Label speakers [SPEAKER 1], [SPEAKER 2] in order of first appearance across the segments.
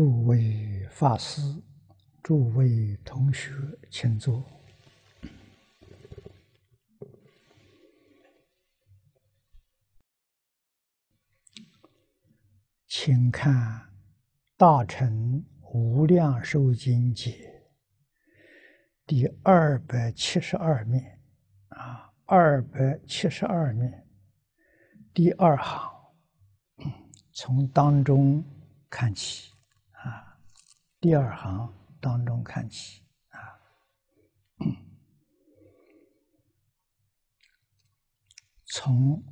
[SPEAKER 1] 诸位法师，诸位同学，请坐。请看《大乘无量寿经》记第二百七十二面，啊，二百七十二面第二行，从当中看起。第二行当中看起啊，从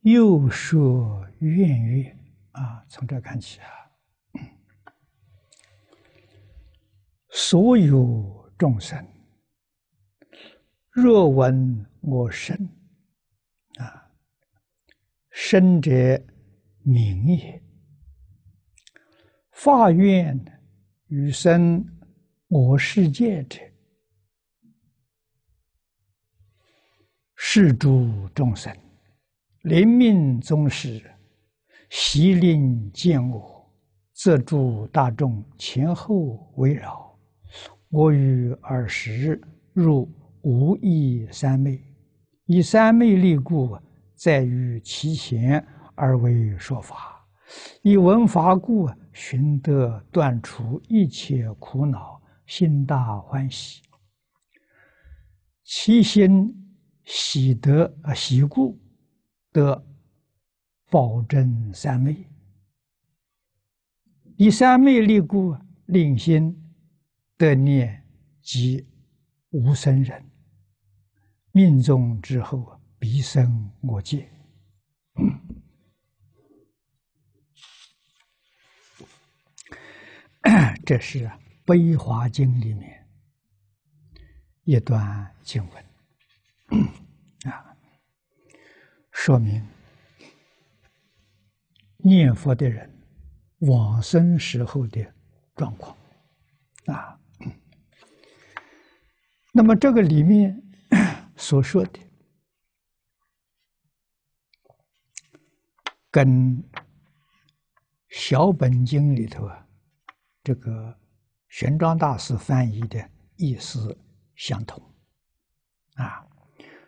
[SPEAKER 1] 右说愿曰啊，从这看起啊，所有众生若闻我身啊，身者名也。发愿与生我世界者，是诸众生临命终时，悉令见我，则诸大众前后围绕。我于尔时，入无义三昧，以三昧力故，在于其前而为说法。以文法故。寻得断除一切苦恼，心大欢喜。其心喜得啊喜故得宝证三昧，以三昧力故，令心得念即无生人，命中之后啊，必生我界。这是《悲华经》里面一段经文 啊，说明念佛的人往生时候的状况啊。那么这个里面 所说的，跟《小本经》里头啊。这个玄奘大师翻译的意思相同，啊，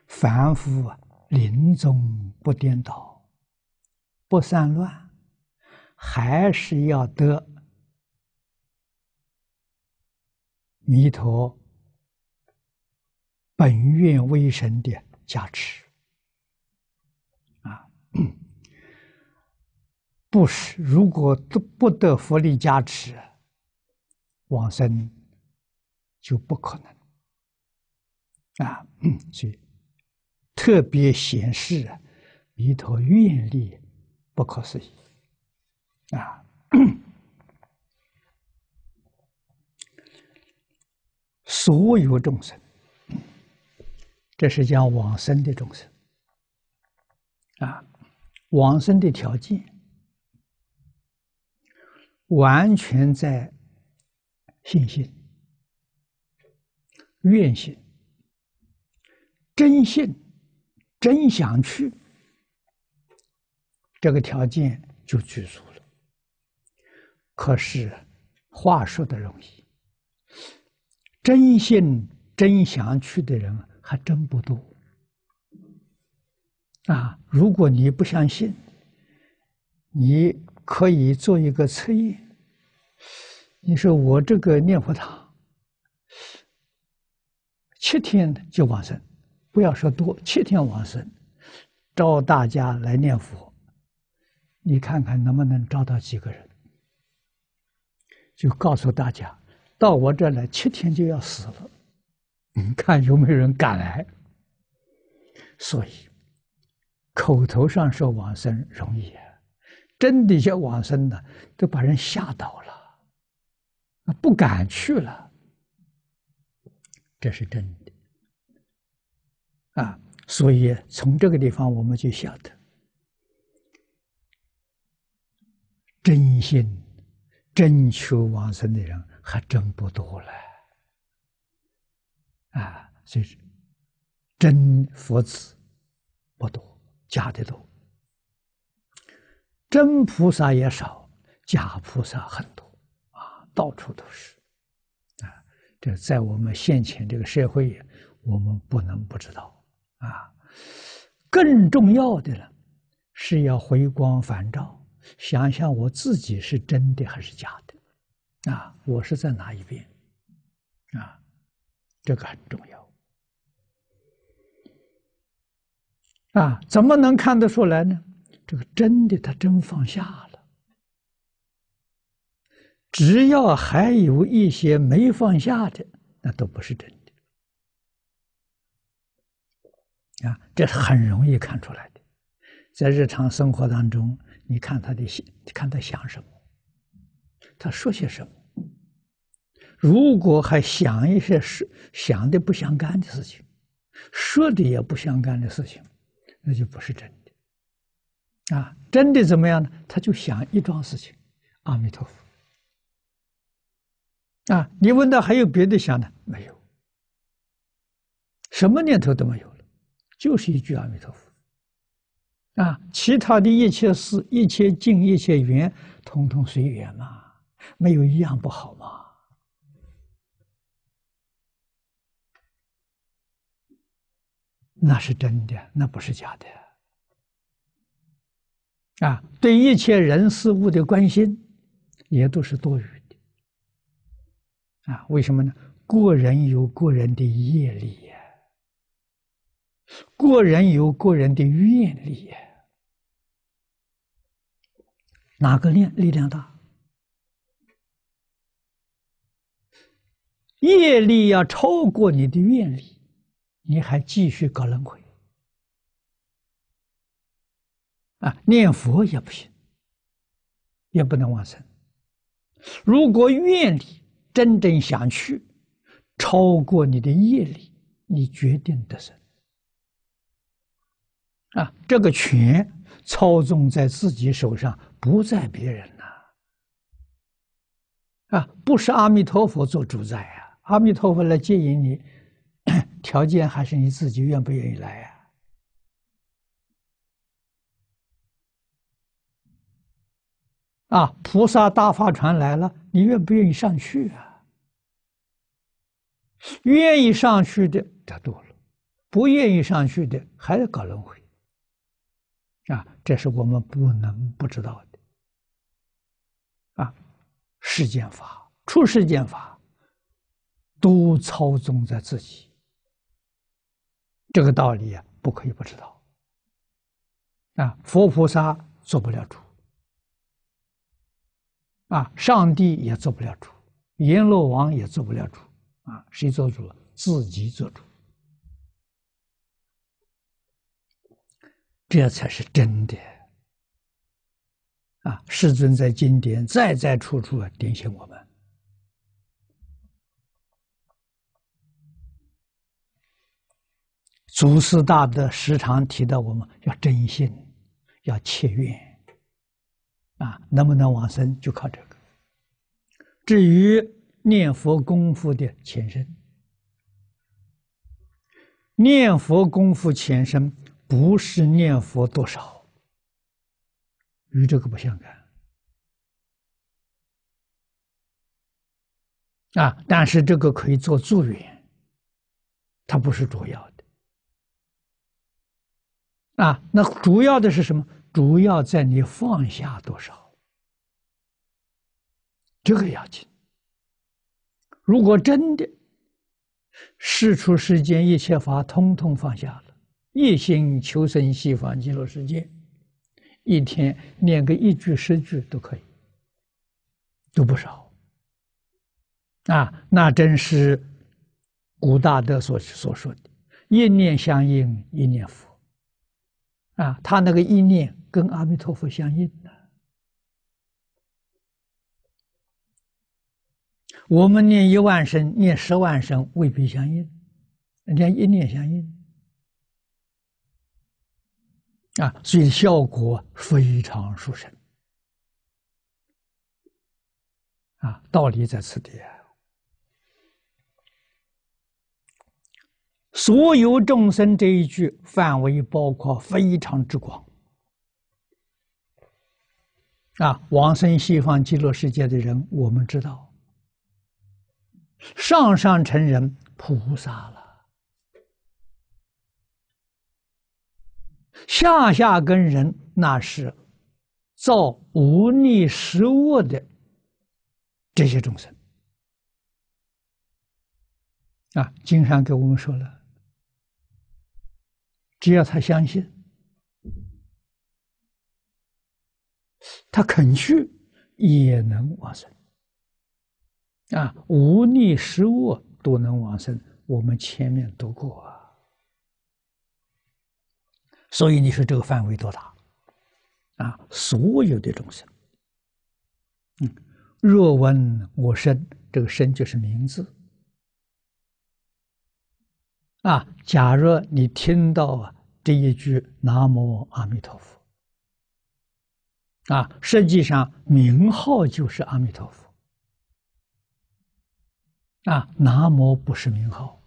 [SPEAKER 1] 凡夫临终不颠倒、不散乱，还是要得弥陀本愿威神的加持啊！不是，如果都不得佛力加持？往生就不可能啊！所以特别显示啊，一套愿力不可思议啊！所有众生，这是讲往生的众生啊，往生的条件完全在。信心、愿信、真信、真想去，这个条件就具足了。可是，话说的容易，真信、真想去的人还真不多。啊，如果你不相信，你可以做一个测验。你说我这个念佛堂，七天就往生，不要说多，七天往生，招大家来念佛，你看看能不能招到几个人？就告诉大家，到我这来，七天就要死了，你看有没有人敢来？所以，口头上说往生容易啊，真的要往生呢，都把人吓倒了。不敢去了，这是真的。啊，所以从这个地方我们就晓得，真心、真求往生的人还真不多了。啊，所以真佛子不多，假的多；真菩萨也少，假菩萨很。到处都是，啊，这在我们现前这个社会，我们不能不知道啊。更重要的呢，是要回光返照，想想我自己是真的还是假的，啊，我是在哪一边，啊，这个很重要。啊，怎么能看得出来呢？这个真的，他真放下了。只要还有一些没放下的，那都不是真的，啊，这是很容易看出来的。在日常生活当中，你看他的想，看他想什么，他说些什么。如果还想一些事，想的不相干的事情，说的也不相干的事情，那就不是真的。啊，真的怎么样呢？他就想一桩事情，阿弥陀佛。啊！你问他还有别的想的没有？什么念头都没有了，就是一句阿弥陀佛。啊，其他的一切事、一切境、一切缘，统统随缘嘛，没有一样不好嘛。那是真的，那不是假的。啊，对一切人事物的关心，也都是多余。啊，为什么呢？个人有个人的业力呀，个人有个人的愿力呀，哪个练力量大？业力要超过你的愿力，你还继续搞轮回。啊，念佛也不行，也不能往生。如果愿力，真正想去，超过你的业力，你决定的是。啊，这个权操纵在自己手上，不在别人呐。啊，不是阿弥陀佛做主宰啊，阿弥陀佛来接引你，条件还是你自己愿不愿意来啊？啊，菩萨大发船来了，你愿不愿意上去啊？愿意上去的他多了，不愿意上去的还得搞轮回，啊，这是我们不能不知道的，啊，世间法、出世间法，都操纵在自己，这个道理啊，不可以不知道，啊，佛菩萨做不了主，啊，上帝也做不了主，阎罗王也做不了主。啊，谁做主？自己做主，这才是真的。啊，世尊在经典在在处处啊，点醒我们。祖师大德时常提到，我们要真心，要切愿，啊，能不能往生就靠这个。至于。念佛功夫的前身，念佛功夫前身不是念佛多少，与这个不相干啊。但是这个可以做助缘，它不是主要的啊。那主要的是什么？主要在你放下多少，这个要紧。如果真的事出世间一切法，通通放下了，一心求生西方极乐世界，一天念个一句十句都可以，都不少。啊，那真是古大德所所说的“一念相应一念佛”，啊，他那个一念跟阿弥陀佛相应。我们念一万声，念十万声未必相应，人家一念相应啊，所以效果非常殊胜啊，道理在此地。所有众生这一句范围包括非常之广啊，往生西方极乐世界的人，我们知道。上上成人菩萨了，下下跟人那是造无逆食恶的这些众生啊，经上给我们说了，只要他相信，他肯去，也能往生。啊，无逆施恶都能往生，我们前面读过啊。所以你说这个范围多大？啊，所有的众生。嗯，若闻我身，这个身就是名字。啊，假如你听到啊这一句“南无阿弥陀佛”，啊，实际上名号就是阿弥陀佛。啊，南无不是名号。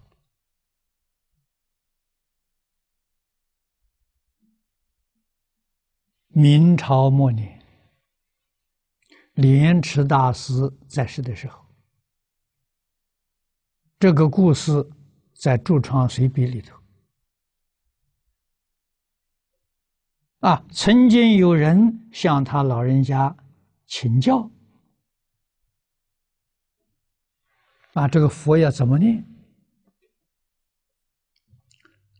[SPEAKER 1] 明朝末年，莲池大师在世的时候，这个故事在《著创随笔》里头。啊，曾经有人向他老人家请教。啊，这个佛要怎么念？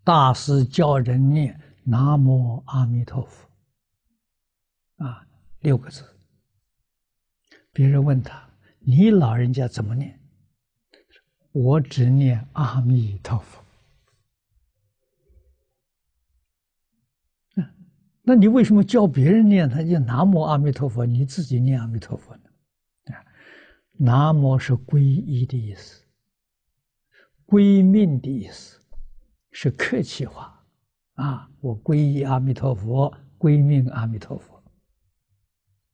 [SPEAKER 1] 大师教人念“南无阿弥陀佛”，啊，六个字。别人问他：“你老人家怎么念？”我只念“阿弥陀佛”。那你为什么教别人念，他念南无阿弥陀佛”？你自己念“阿弥陀佛”。呢？南无是皈依的意思，归命的意思，是客气话，啊，我皈依阿弥陀佛，皈命阿弥陀佛，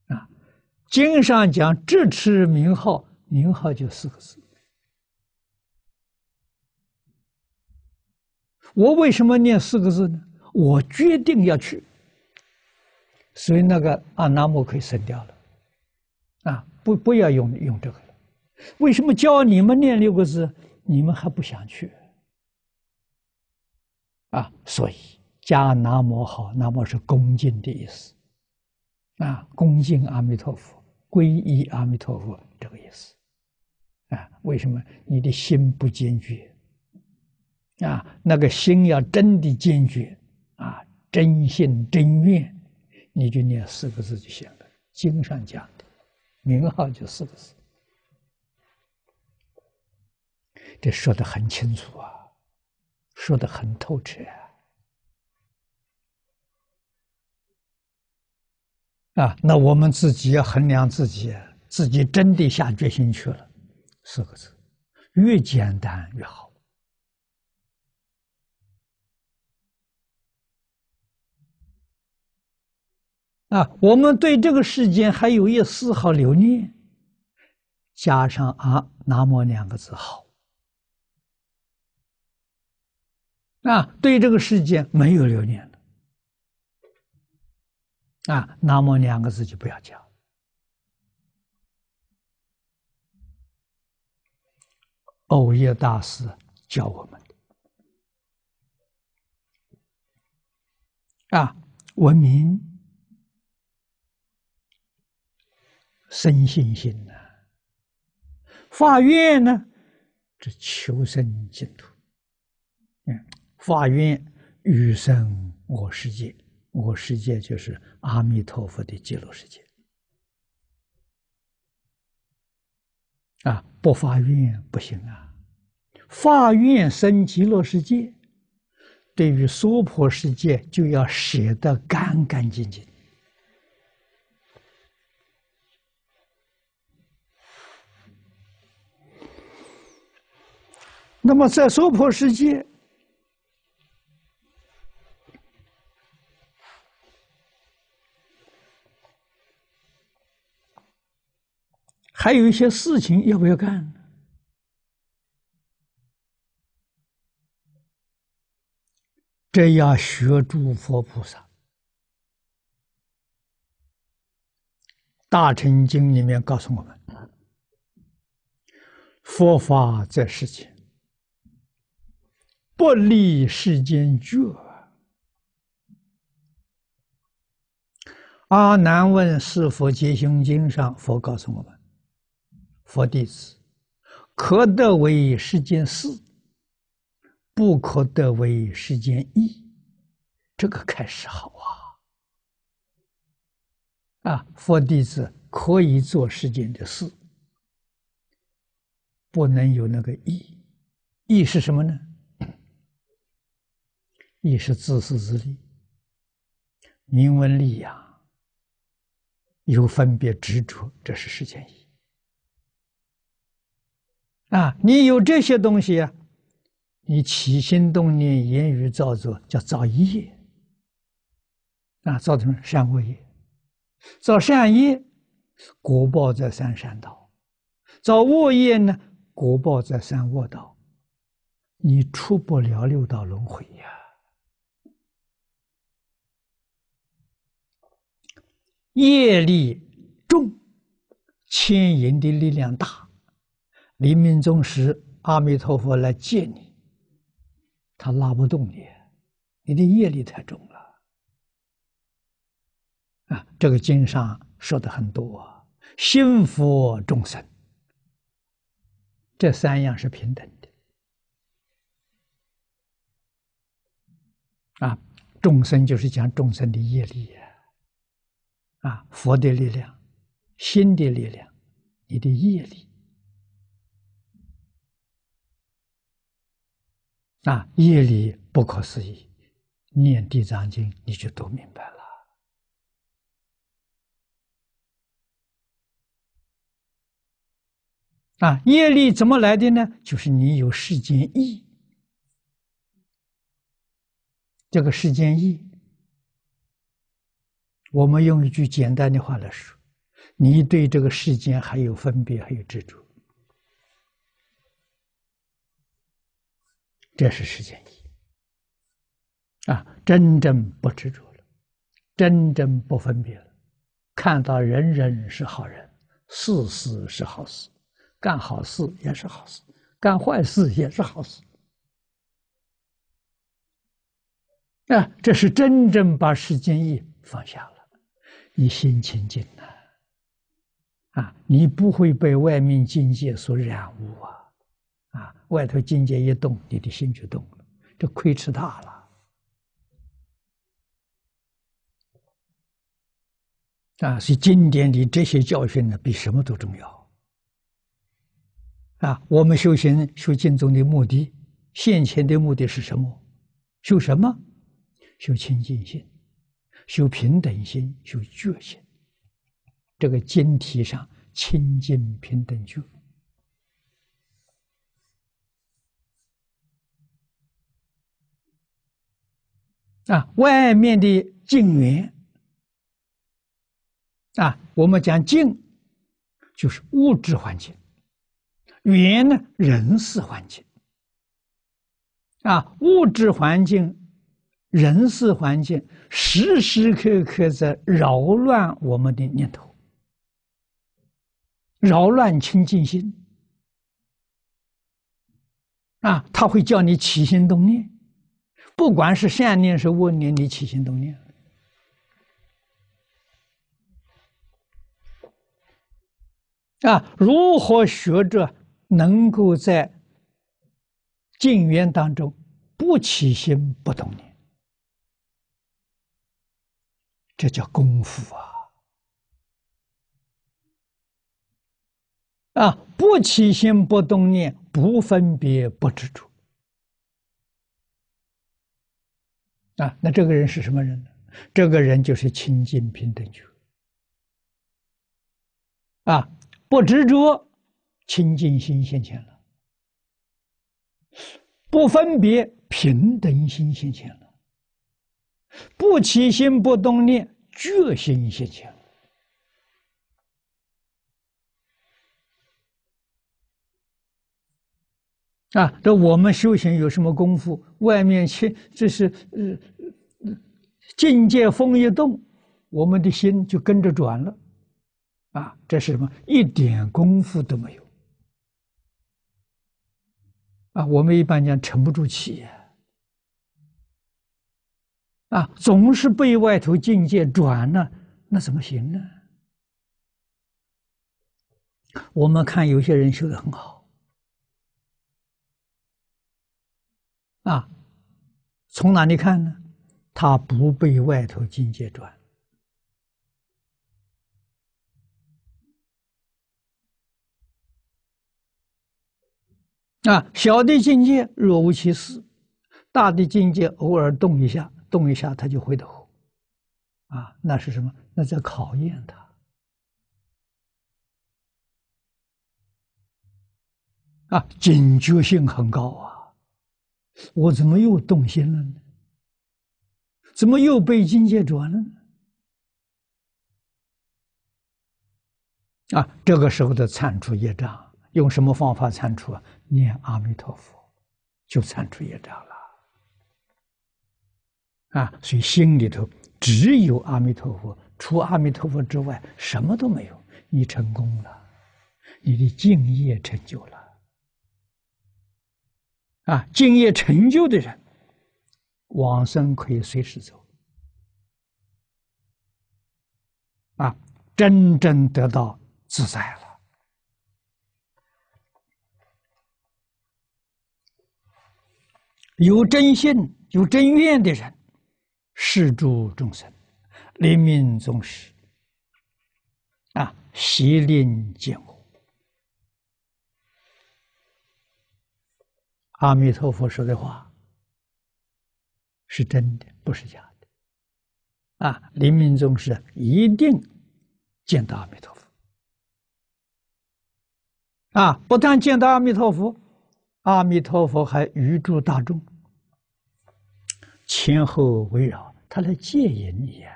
[SPEAKER 1] 啊，经上讲至持名号，名号就四个字。我为什么念四个字呢？我决定要去，所以那个阿南无可以省掉了。不，不要用用这个了。为什么教你们念六个字，你们还不想去？啊，所以“加南无好”南无是恭敬的意思，啊，恭敬阿弥陀佛，皈依阿弥陀佛这个意思。啊，为什么你的心不坚决？啊，那个心要真的坚决，啊，真心真愿，你就念四个字就行了。经上讲。名号就四个字，这说的很清楚啊，说的很透彻啊。啊，那我们自己要衡量自己，自己真的下决心去了，四个字，越简单越好。啊，我们对这个世间还有一丝毫留念，加上啊“南无”两个字好。啊，对这个世间没有留念了。啊，“南无”两个字就不要讲。欧耶大师教我们的。啊，文明。生信心呐，发愿呢，这求生净土。嗯，发愿与生我世界，我世界就是阿弥陀佛的极乐世界。啊，不发愿不行啊！发愿生极乐世界，对于娑婆世界就要写得干干净净。那么在娑婆世界，还有一些事情要不要干？这要学诸佛菩萨，《大乘经》里面告诉我们，佛法在世间。不立世间觉。阿难问四佛结行经上，佛告诉我们：“佛弟子可得为世间事，不可得为世间意。”这个开始好啊！啊，佛弟子可以做世间的事，不能有那个意。意是什么呢？一是自私自利，名闻利养，有分别执着，这是世间义。啊，你有这些东西啊，你起心动念、言语造作，叫造业，啊，造成善恶业，造善业，果报在三善道；造恶业呢，果报在三恶道，你出不了六道轮回呀。业力重，牵引的力量大。黎明中时，阿弥陀佛来接你，他拉不动你，你的业力太重了。啊，这个经上说的很多，心佛、众生，这三样是平等的。啊，众生就是讲众生的业力。啊，佛的力量，心的力量，你的业力啊，业力不可思议！念《地藏经》，你就都明白了。啊，业力怎么来的呢？就是你有世间意，这个世间意。我们用一句简单的话来说，你对这个世间还有分别，还有执着，这是世间一啊！真正不执着了，真正不分别了，看到人人是好人，事事是好事，干好事也是好事，干坏事也是好事。啊，这是真正把世间义放下了。一心清净呢？啊，你不会被外面境界所染污啊！啊，外头境界一动，你的心就动了，这亏吃大了。啊，所以经典的这些教训呢，比什么都重要。啊，我们修行修正宗的目的，现前的目的是什么？修什么？修清净心。修平等心，修觉心，这个经体上清净平等觉啊，外面的净缘啊，我们讲净就是物质环境，缘呢人事环境啊，物质环境，人事环境。时时刻刻在扰乱我们的念头，扰乱清净心啊！他会叫你起心动念，不管是善念是恶念，你起心动念啊！如何学着能够在静缘当中不起心不动念？这叫功夫啊！啊，不起心不动念，不分别不执着。啊，那这个人是什么人呢？这个人就是清净平等觉。啊，不执着，清净心现前了；不分别，平等心现前了。不起心，不动念，决心是强啊！这我们修行有什么功夫？外面去，这是呃，境界风一动，我们的心就跟着转了啊！这是什么？一点功夫都没有啊！我们一般讲沉不住气。啊，总是被外头境界转了，那怎么行呢？我们看有些人修得很好，啊，从哪里看呢？他不被外头境界转。啊，小的境界若无其事，大的境界偶尔动一下。动一下，他就回头啊！那是什么？那在考验他啊！警觉性很高啊！我怎么又动心了呢？怎么又被境界转了呢？啊！这个时候的参出业障，用什么方法参出？念阿弥陀佛，就参出业障了。啊，所以心里头只有阿弥陀佛，除阿弥陀佛之外，什么都没有。你成功了，你的敬业成就了。啊，敬业成就的人，往生可以随时走。啊，真正得到自在了，有真信、有真愿的人。是诸众生，临命终师，啊，悉令见我。阿弥陀佛说的话是真的，不是假的。啊，临命终是一定见到阿弥陀佛。啊，不但见到阿弥陀佛，阿弥陀佛还于诸大众前后围绕。他来借引你啊！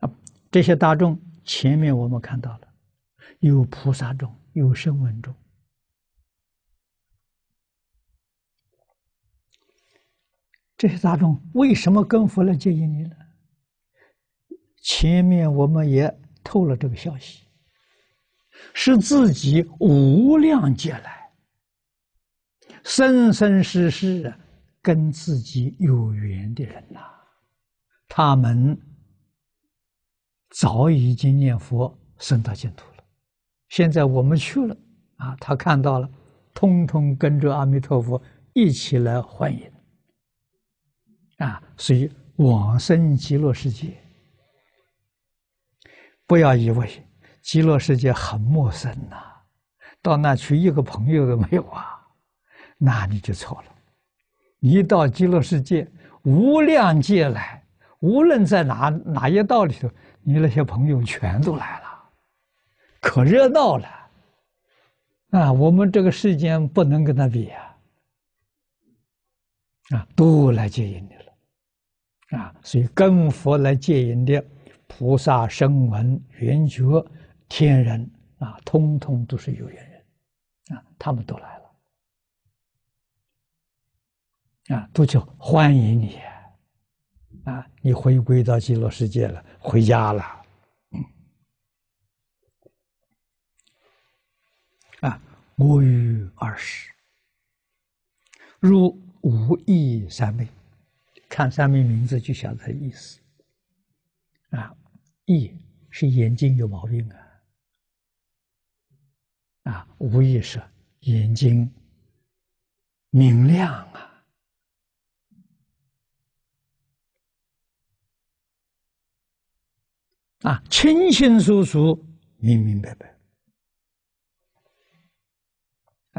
[SPEAKER 1] 啊，这些大众，前面我们看到了，有菩萨众，有声闻众。这些大众为什么跟佛来接引你呢？前面我们也透了这个消息，是自己无量劫来，生生世世啊。跟自己有缘的人呐，他们早已经念佛升到净土了。现在我们去了啊，他看到了，通通跟着阿弥陀佛一起来欢迎。啊，所以往生极乐世界，不要以为极乐世界很陌生呐，到那去一个朋友都没有啊，那你就错了。一到极乐世界，无量界来，无论在哪哪一道里头，你那些朋友全都来了，可热闹了。啊，我们这个世间不能跟他比啊，啊，都来接引你了，啊，所以跟佛来接引的菩萨、声闻、缘觉、天人啊，通通都是有缘人，啊，他们都来了。啊，都叫欢迎你啊！你回归到极乐世界了，回家了啊！我于二十，如无意三昧，看三昧名字就晓得意思啊。意是眼睛有毛病啊，啊，无意是眼睛明亮啊。啊，清清楚楚，明明白白。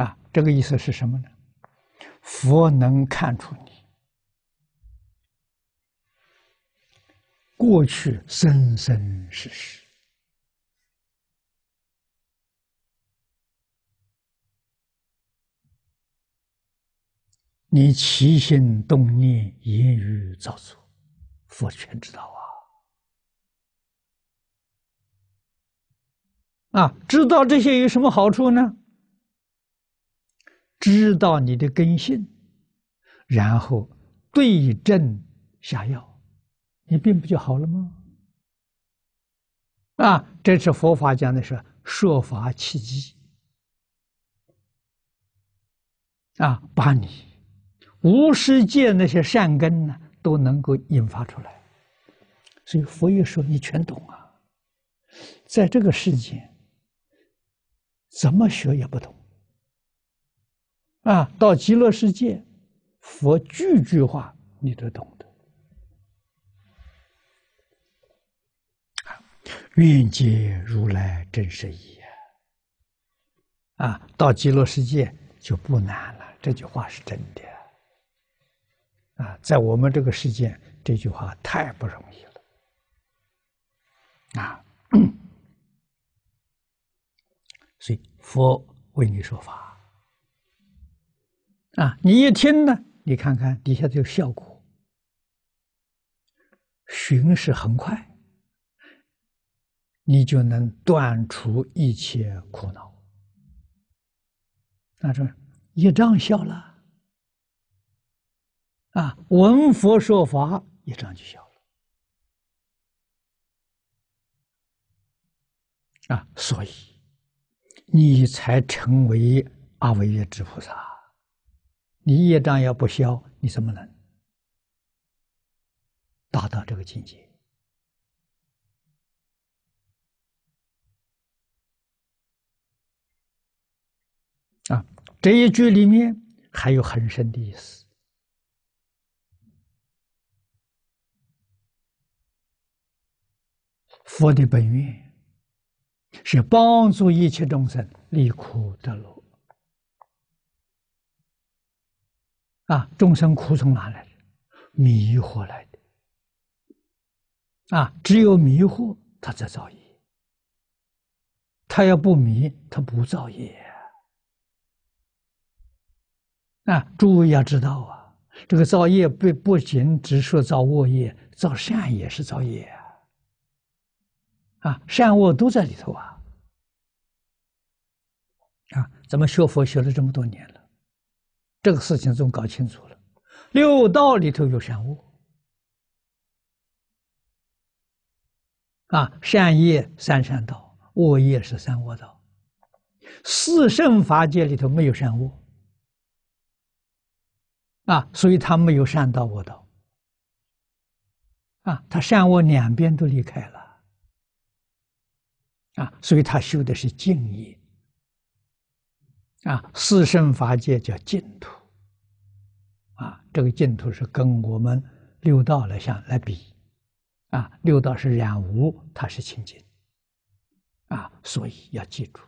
[SPEAKER 1] 啊，这个意思是什么呢？佛能看出你过去生生世世，你起心动念、言语造作，佛全知道。啊，知道这些有什么好处呢？知道你的根性，然后对症下药，你病不就好了吗？啊，这是佛法讲的是设法契机，啊，把你无世界那些善根呢都能够引发出来，所以佛爷说你全懂啊，在这个世界。怎么学也不懂，啊，到极乐世界，佛句句话你都懂得。愿解如来真实义，啊，到极乐世界就不难了。这句话是真的，啊，在我们这个世界，这句话太不容易了，啊。佛为你说法啊！你一听呢，你看看底下就效果，寻是很快，你就能断除一切苦恼。那这一章笑了啊，闻佛说法一章就笑了啊。”所以。你才成为阿惟越之菩萨，你业障要不消，你怎么能达到这个境界？啊，这一句里面还有很深的意思，佛的本愿。是帮助一切众生离苦得乐。啊！众生苦从哪来？迷惑来的啊！只有迷惑，他才造业；他要不迷，他不造业啊！诸位要知道啊，这个造业不不仅只说造恶业，造善也是造业。啊，善恶都在里头啊！啊，咱们学佛学了这么多年了，这个事情总搞清楚了。六道里头有善恶，啊，善业三善道，恶业是三恶道。四圣法界里头没有善恶，啊，所以他没有善道恶道。啊，他善恶两边都离开了。啊，所以他修的是净业，啊，四圣法界叫净土，啊，这个净土是跟我们六道来相来比，啊，六道是染污，它是清净，啊，所以要记住，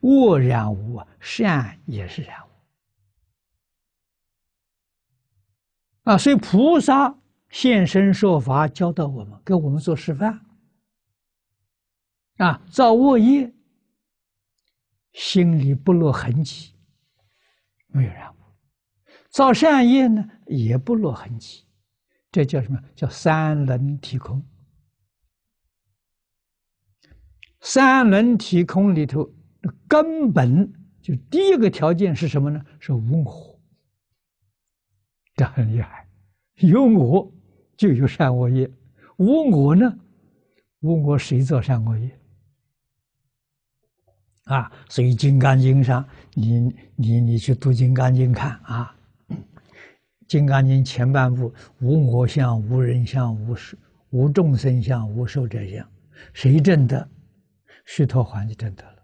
[SPEAKER 1] 恶染污善也是染污，啊，所以菩萨现身说法，教导我们，给我们做示范。啊，造恶业，心里不落痕迹，没有我；造善业呢，也不落痕迹，这叫什么？叫三轮体空。三轮体空里头的根本，就第一个条件是什么呢？是无我。这很厉害，有我就有善恶业，无我呢，无我谁造善恶业？啊，所以《金刚经》上，你你你去读《金刚经》看啊，《金刚经》前半部无我相、无人相、无受、无众生相、无寿者相，谁证得，虚陀环就证得了。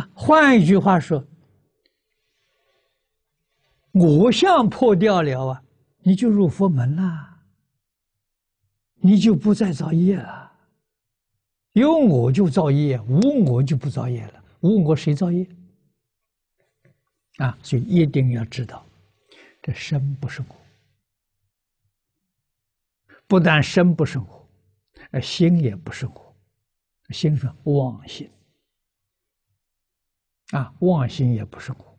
[SPEAKER 1] 啊，换一句话说，我相破掉了啊，你就入佛门了。你就不再造业了。有我就造业，无我就不造业了。无我谁造业？啊，所以一定要知道，这身不是我。不但身不是我，心也不是我。心是妄心，啊，妄心也不是我，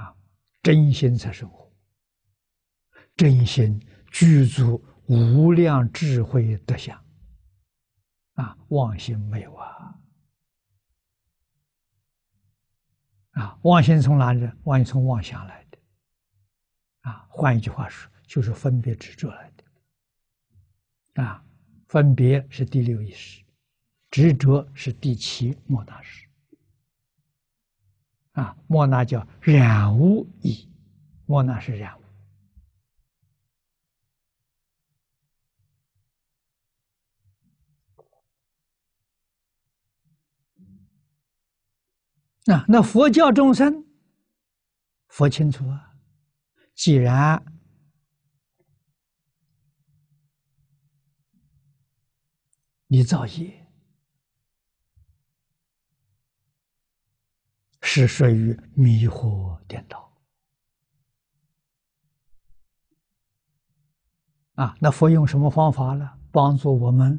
[SPEAKER 1] 啊，真心才是我。真心具足无量智慧德相，啊，妄心没有啊，啊，妄心从哪里？妄心从妄想来的，啊，换一句话说，就是分别执着来的，啊，分别是第六意识，执着是第七莫那识，啊，莫那叫染污意，莫那是染污。那那佛教众生，佛清楚啊。既然你造业，是属于迷惑颠倒啊。那佛用什么方法呢？帮助我们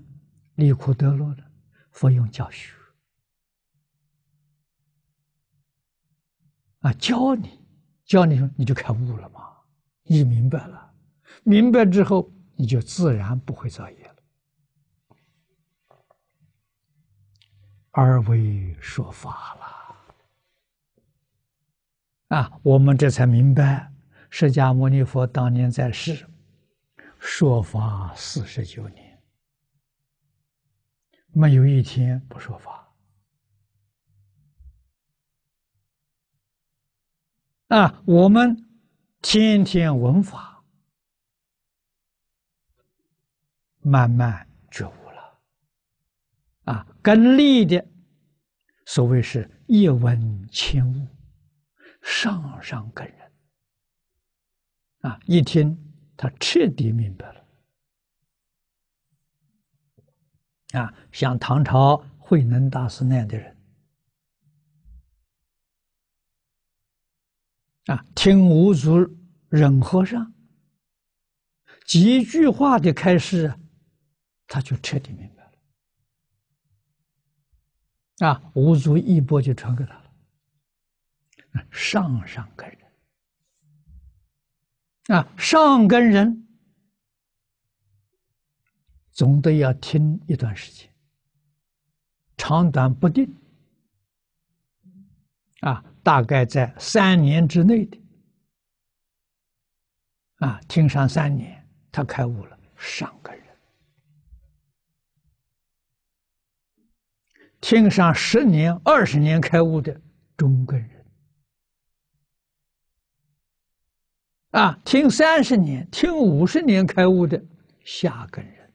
[SPEAKER 1] 离苦得乐的，佛用教学。啊，教你，教你说你就开悟了嘛，你就明白了，明白之后你就自然不会造业了。二位说法了，啊，我们这才明白，释迦牟尼佛当年在世，说法四十九年，没有一天不说法。啊，我们天天闻法，慢慢觉悟了。啊，跟利的，所谓是一闻千悟，上上根人。啊，一听他彻底明白了。啊，像唐朝慧能大师那样的人。啊！听五祖忍和尚几句话的开始，他就彻底明白了。啊，五祖一波就传给他了。上上根人，啊，上根人总得要听一段时间，长短不定。啊，大概在三年之内的，啊，听上三年他开悟了上根人；听上十年、二十年开悟的中根人；啊，听三十年、听五十年开悟的下根人。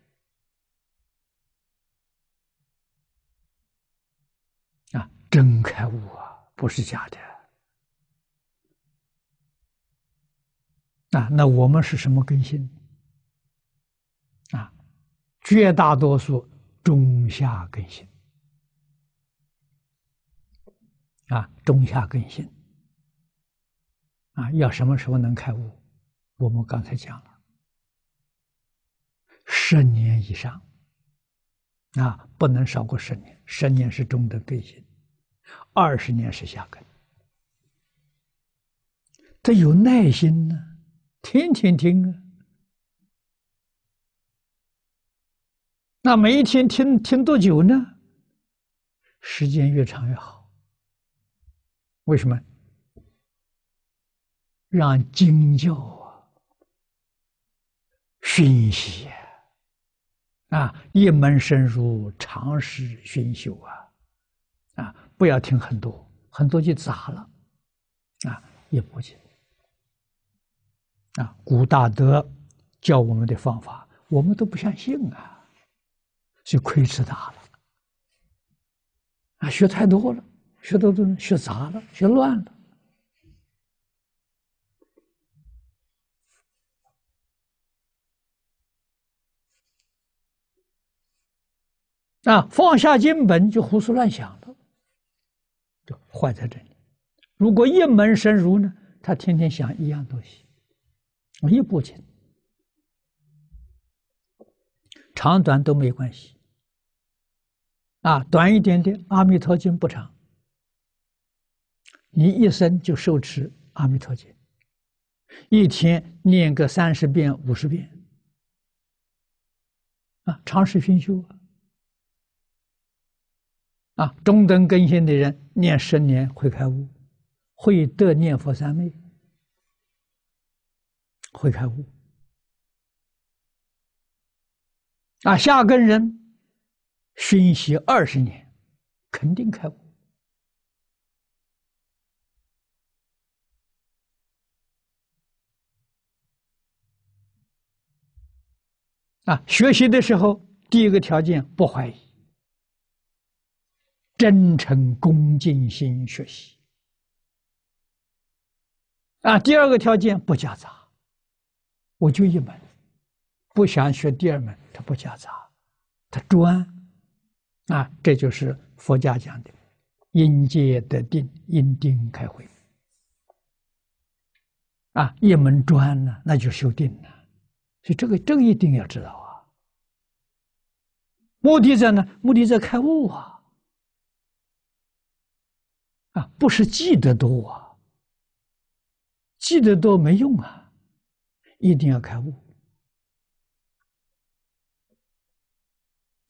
[SPEAKER 1] 啊，真开悟啊！不是假的啊！那我们是什么根性？啊，绝大多数中下根性。啊，中下根性。啊，要什么时候能开悟？我们刚才讲了，十年以上。啊，不能少过十年，十年是中等根性。二十年是下根，得有耐心呢，天天听啊。那每一天听听多久呢？时间越长越好。为什么？让经教啊熏习啊，啊，一门深入，长时熏修啊，啊。不要听很多，很多就杂了，啊，也不行。啊，古大德教我们的方法，我们都不相信啊，就亏吃大了。啊，学太多了，学的都学杂了，学乱了。啊，放下经本就胡思乱想了。就坏在这里。如果一门深入呢，他天天想一样东西，没有不及，长短都没关系。啊，短一点点，阿弥陀经不长，你一生就受持阿弥陀经，一天念个三十遍、五十遍，啊，长时熏修啊。啊，中等根性的人念十年会开悟，会得念佛三昧，会开悟。啊，下根人熏习二十年，肯定开悟。啊，学习的时候第一个条件不怀疑。真诚恭敬心学习啊！第二个条件不夹杂，我就一门，不想学第二门，他不夹杂，他专啊！这就是佛家讲的，因戒得定，因定开慧啊！一门专呢，那就修定了，所以这个个一定要知道啊！目的在呢，目的在开悟啊！啊，不是记得多啊，记得多没用啊，一定要开悟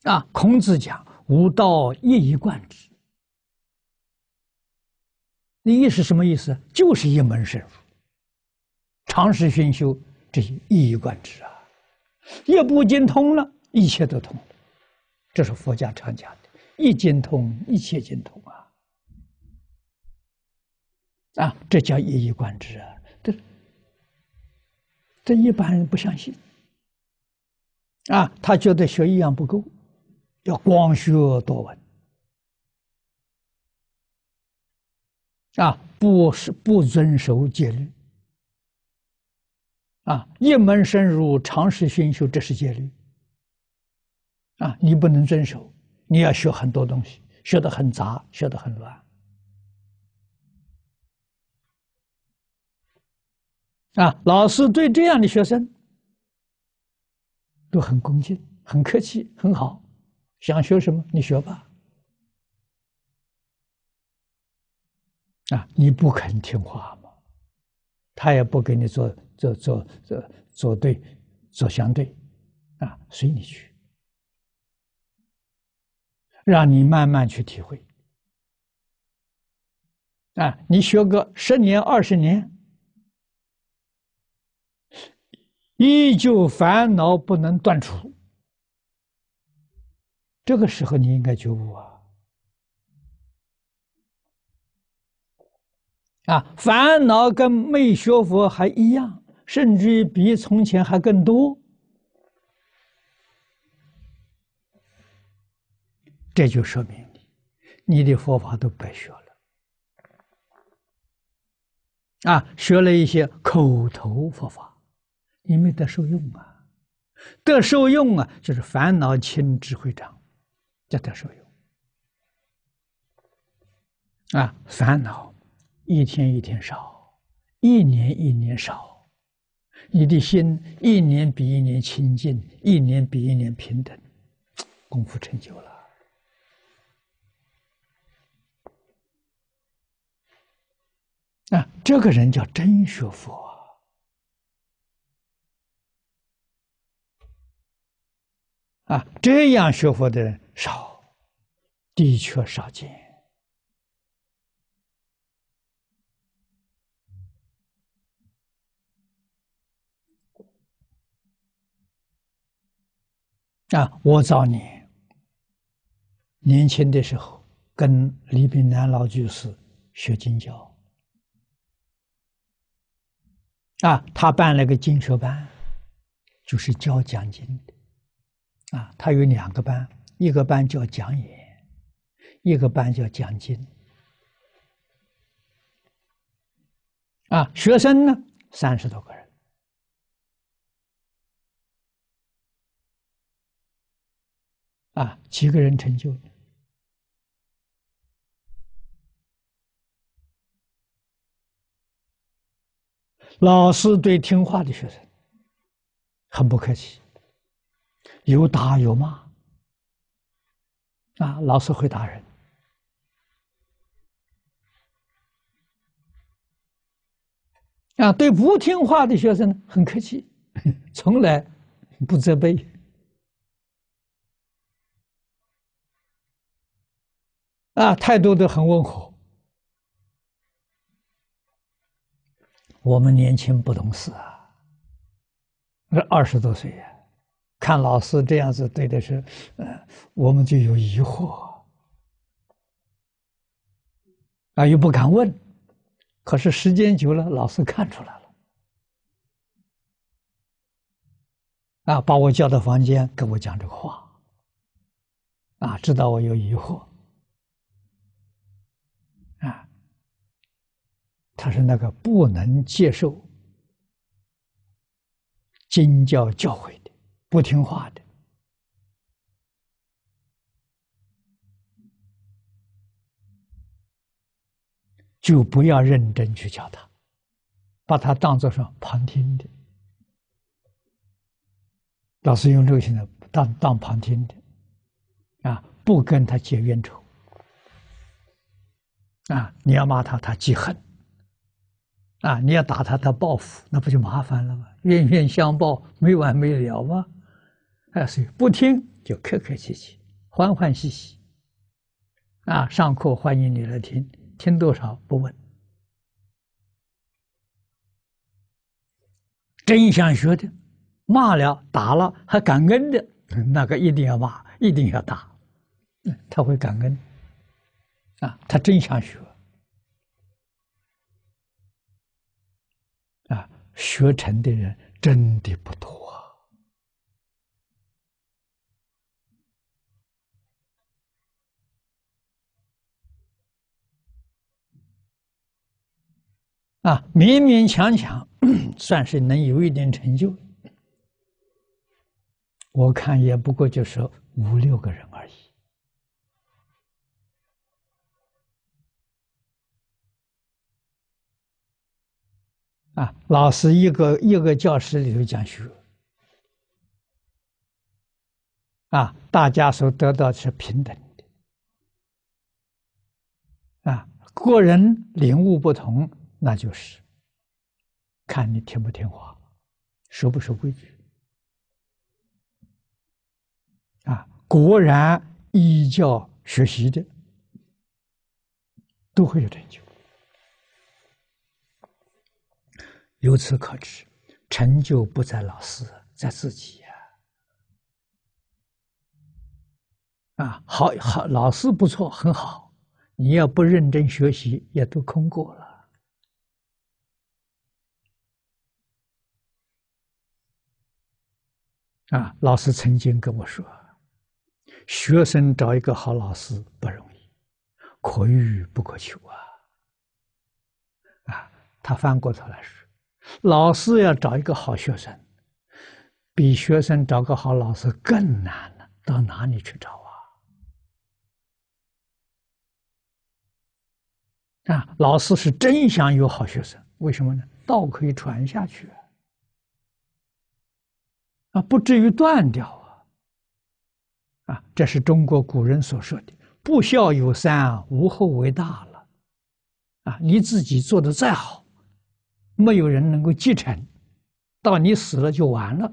[SPEAKER 1] 啊！孔子讲“吾道一以贯之”，意是什么意思？就是一门深入，常识熏修，这些一以贯之啊！一不精通了，一切都通了，这是佛家常讲的：一精通，一切精通啊！啊，这叫一以贯之啊！这这一般人不相信啊，他觉得学一样不够，要广学多闻啊，不是不遵守戒律啊，一门深入，长时熏修，这是戒律啊，你不能遵守，你要学很多东西，学的很杂，学的很乱。啊，老师对这样的学生都很恭敬、很客气、很好。想学什么，你学吧。啊，你不肯听话吗？他也不给你做做做做做对做相对，啊，随你去，让你慢慢去体会。啊，你学个十年、二十年。依旧烦恼不能断除，这个时候你应该觉悟啊！啊，烦恼跟没学佛还一样，甚至于比从前还更多。这就说明你，你的佛法都白学了，啊，学了一些口头佛法。你没得受用啊，得受用啊，就是烦恼轻智慧长，叫得受用啊。烦恼一天一天少，一年一年少，你的心一年比一年清净，一年比一年平等，功夫成就了啊！这个人叫真学佛。啊，这样学佛的人少，的确少见。啊，我早年年轻的时候跟李炳南老居士学金教，啊，他办了个经学班，就是教讲经的。啊，他有两个班，一个班叫讲演，一个班叫讲经。啊，学生呢，三十多个人，啊，几个人成就老师对听话的学生很不客气。有打有骂啊！老师会打人啊！对不听话的学生很客气，从来不责备啊，态度都很温和。我们年轻不懂事啊，那二十多岁呀。看老师这样子对的是，呃，我们就有疑惑，啊，又不敢问，可是时间久了，老师看出来了，啊，把我叫到房间，跟我讲这个话，啊，知道我有疑惑，啊，他是那个不能接受经教教诲。不听话的，就不要认真去教他，把他当作上旁听的。老师用这个现在当当旁听的，啊，不跟他结冤仇，啊，你要骂他他记恨，啊，你要打他他报复，那不就麻烦了吗？冤冤相报，没完没了吗？哎，所以不听就客客气气，欢欢喜喜，啊，上课欢迎你来听，听多少不问。真想学的，骂了打了还感恩的，那个一定要骂，一定要打，嗯，他会感恩，啊，他真想学，啊，学成的人真的不多。啊，勉勉强强 算是能有一点成就，我看也不过就是五六个人而已。啊，老师一个一个教室里头讲学，啊，大家所得到是平等的，啊，个人领悟不同。那就是看你听不听话，守不守规矩啊！果然依教学习的都会有成就。由此可知，成就不在老师，在自己呀！啊，好好老师不错，很好。你要不认真学习，也都空过了。啊，老师曾经跟我说，学生找一个好老师不容易，可遇不可求啊！啊，他翻过头来说，老师要找一个好学生，比学生找个好老师更难了，到哪里去找啊？啊，老师是真想有好学生，为什么呢？道可以传下去。啊，不至于断掉啊！啊，这是中国古人所说的“不孝有三，无后为大”了。啊，你自己做的再好，没有人能够继承，到你死了就完了，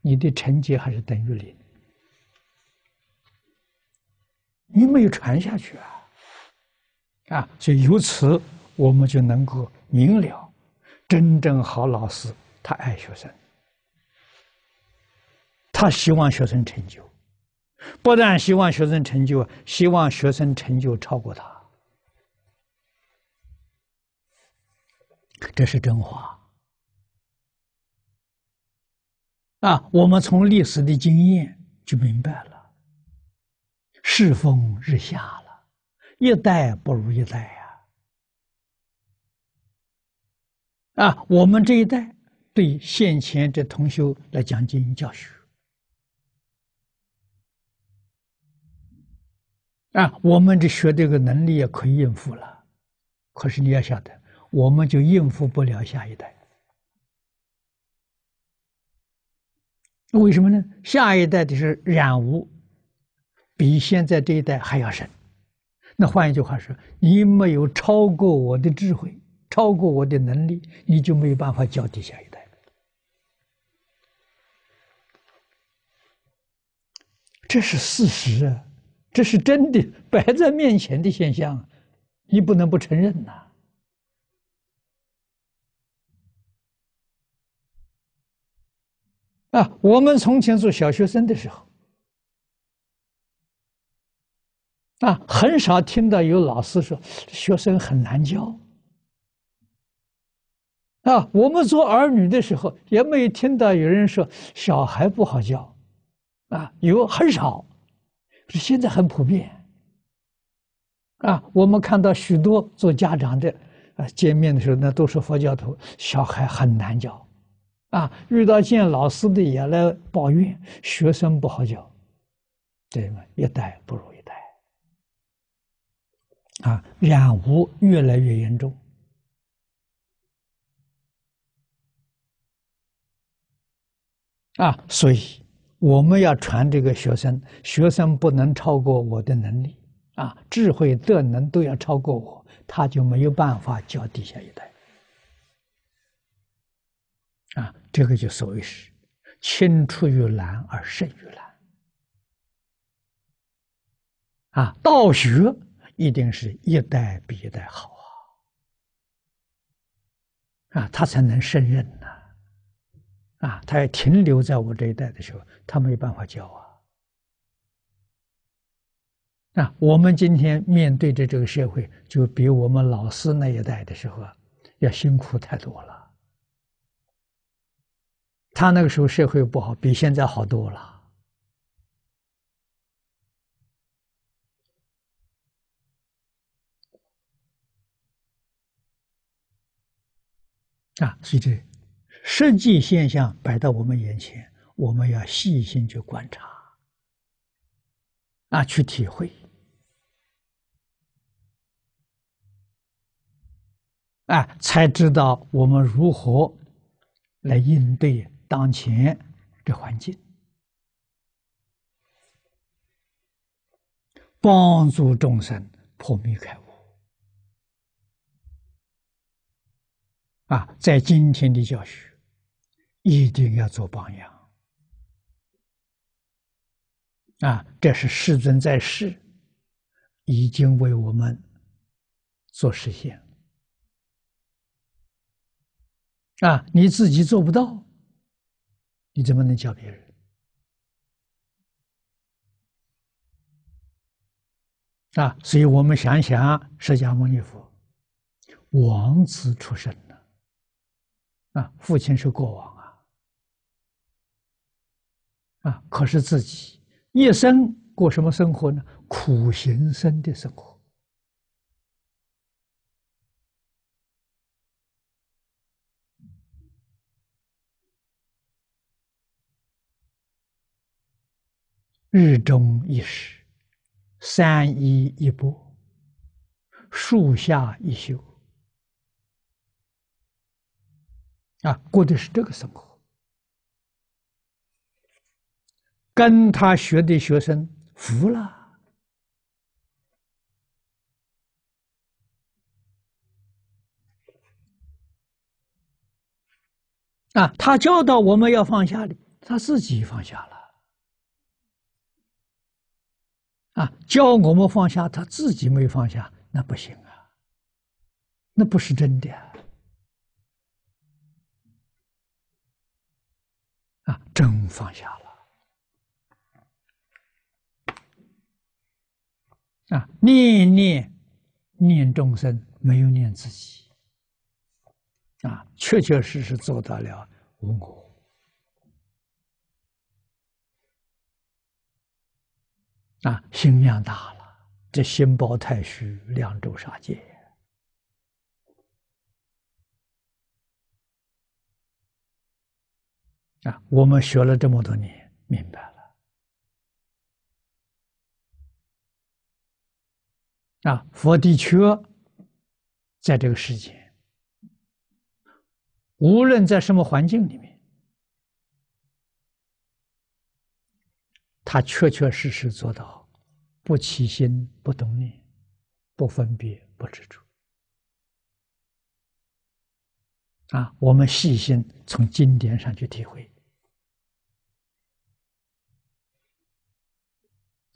[SPEAKER 1] 你的成绩还是等于零，你没有传下去啊！啊，所以由此我们就能够明了，真正好老师他爱学生。他希望学生成就，不但希望学生成就，希望学生成就超过他，这是真话。啊，我们从历史的经验就明白了，世风日下了，一代不如一代呀。啊，我们这一代对先前这同修来讲进行教学。啊，我们的学这个能力也可以应付了，可是你要晓得，我们就应付不了下一代。为什么呢？下一代的是染污，比现在这一代还要深。那换一句话说，你没有超过我的智慧，超过我的能力，你就没有办法教底下一代。这是事实啊。这是真的，摆在面前的现象，你不能不承认呐！啊，我们从前做小学生的时候，啊，很少听到有老师说学生很难教。啊，我们做儿女的时候，也没听到有人说小孩不好教，啊，有很少。是现在很普遍啊！我们看到许多做家长的啊，见面的时候，那都是佛教徒，小孩很难教啊。遇到见老师的也来抱怨学生不好教，对吗？一代不如一代啊，染污越来越严重啊，所以。我们要传这个学生，学生不能超过我的能力啊，智慧、德能都要超过我，他就没有办法教底下一代。啊，这个就所谓是青出于蓝而胜于蓝。啊，道学一定是一代比一代好啊，啊，他才能胜任呢。啊，他要停留在我这一代的时候，他没有办法教啊。啊，我们今天面对着这个社会，就比我们老师那一代的时候啊，要辛苦太多了。他那个时候社会不好，比现在好多了。啊，是这实际现象摆到我们眼前，我们要细心去观察，啊，去体会，啊，才知道我们如何来应对当前的环境，帮助众生破迷开悟啊，在今天的教学。一定要做榜样啊！这是世尊在世，已经为我们做实现啊！你自己做不到，你怎么能教别人啊？所以我们想想释迦牟尼佛，王子出生的，啊，父亲是国王。啊！可是自己一生过什么生活呢？苦行僧的生活。日中一时，三衣一钵，树下一宿。啊，过的是这个生活。跟他学的学生服了啊！他教导我们要放下的，他自己放下了啊！教我们放下，他自己没放下，那不行啊！那不是真的啊！真放下了。啊，念念念众生，没有念自己。啊，确确实实做到了无我。啊，心量大了，这心包太虚，量周杀界。啊，我们学了这么多年，明白了。啊，佛的确在这个世间，无论在什么环境里面，他确确实实做到不起心、不动念、不分别、不执着。啊，我们细心从经典上去体会。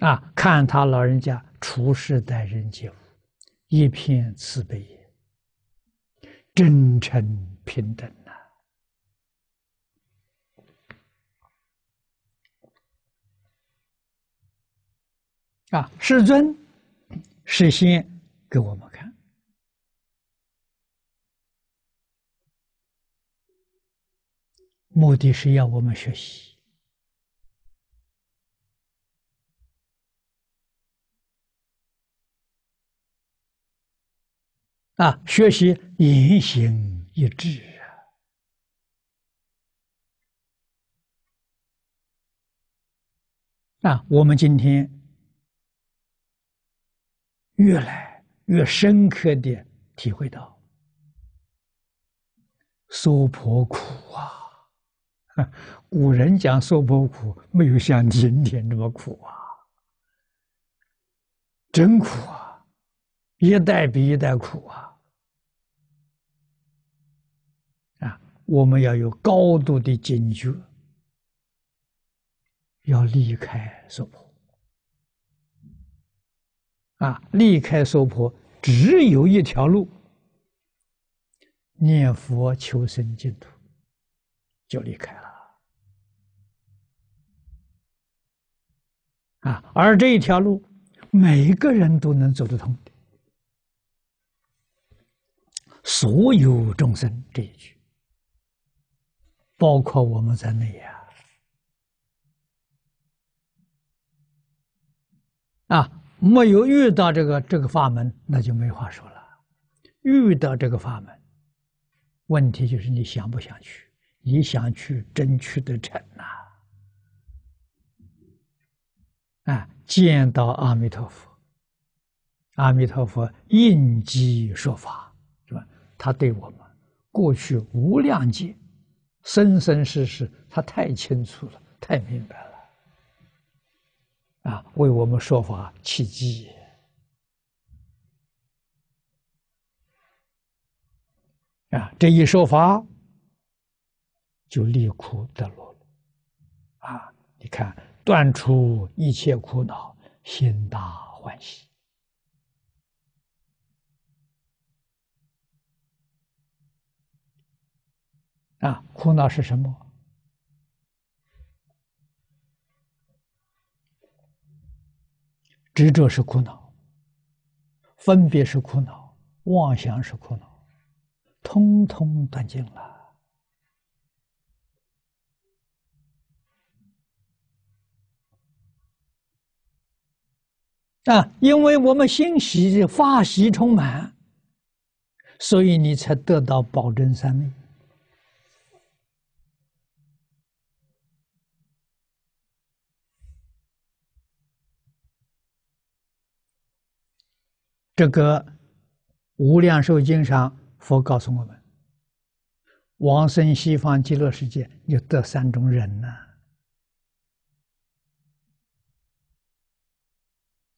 [SPEAKER 1] 啊，看他老人家处事待人接物，一片慈悲，真诚平等呐！啊，世尊，实现给我们看，目的是要我们学习。啊，学习言行一致啊！那我们今天越来越深刻的体会到，娑婆苦啊！古人讲娑婆苦，没有像今天这么苦啊！真苦啊！一代比一代苦啊！我们要有高度的警觉，要离开娑婆，啊，离开娑婆，只有一条路，念佛求生净土，就离开了。啊，而这一条路，每一个人都能走得通的，所有众生这一句。包括我们在内呀！啊，没有遇到这个这个法门，那就没话说了。遇到这个法门，问题就是你想不想去？你想去，真去得成呐？啊，见到阿弥陀佛，阿弥陀佛应机说法，是吧？他对我们过去无量劫。生生世世，他太清楚了，太明白了。啊，为我们说法契机。啊，这一说法就立苦得乐了。啊，你看，断除一切苦恼，心大欢喜。啊！苦恼是什么？执着是苦恼，分别是苦恼，妄想是苦恼，通通断尽了。啊！因为我们心喜发喜充满，所以你才得到保证三昧。这个《无量寿经》上，佛告诉我们：往生西方极乐世界，有就得三种人呐。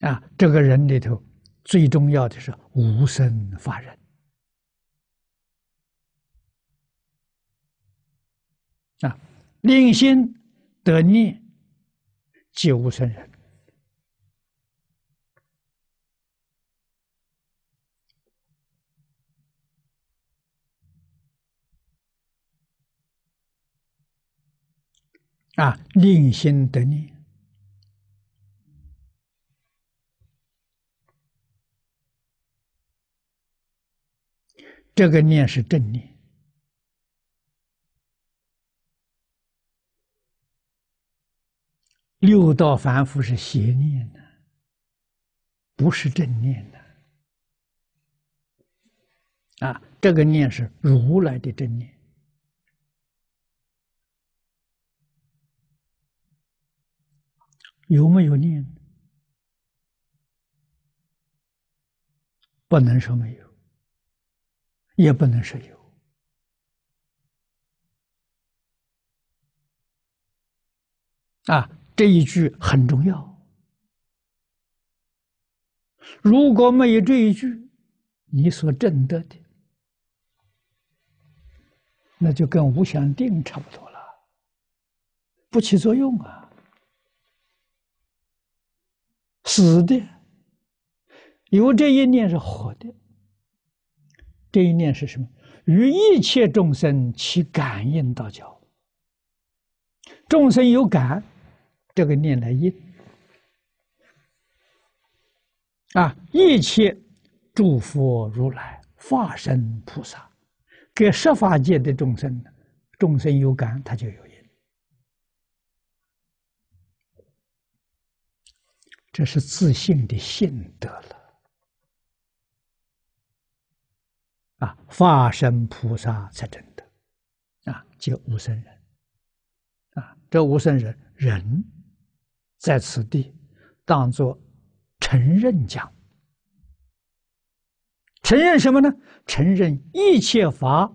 [SPEAKER 1] 啊，这个人里头，最重要的是无生法人。啊，令心得念即无生人。啊，令心得念，这个念是正念。六道凡夫是邪念的，不是正念的。啊，这个念是如来的正念。有没有念？不能说没有，也不能说有。啊，这一句很重要。如果没有这一句，你所证得的，那就跟无想定差不多了，不起作用啊。死的，因为这一念是活的。这一念是什么？与一切众生起感应道交。众生有感，这个念来应。啊，一切诸佛如来、化身菩萨，给十法界的众生，众生有感，他就有。这是自信的信德了，啊！化身菩萨才真的，啊，就无生人，啊，这无生人，人在此地，当作承认讲，承认什么呢？承认一切法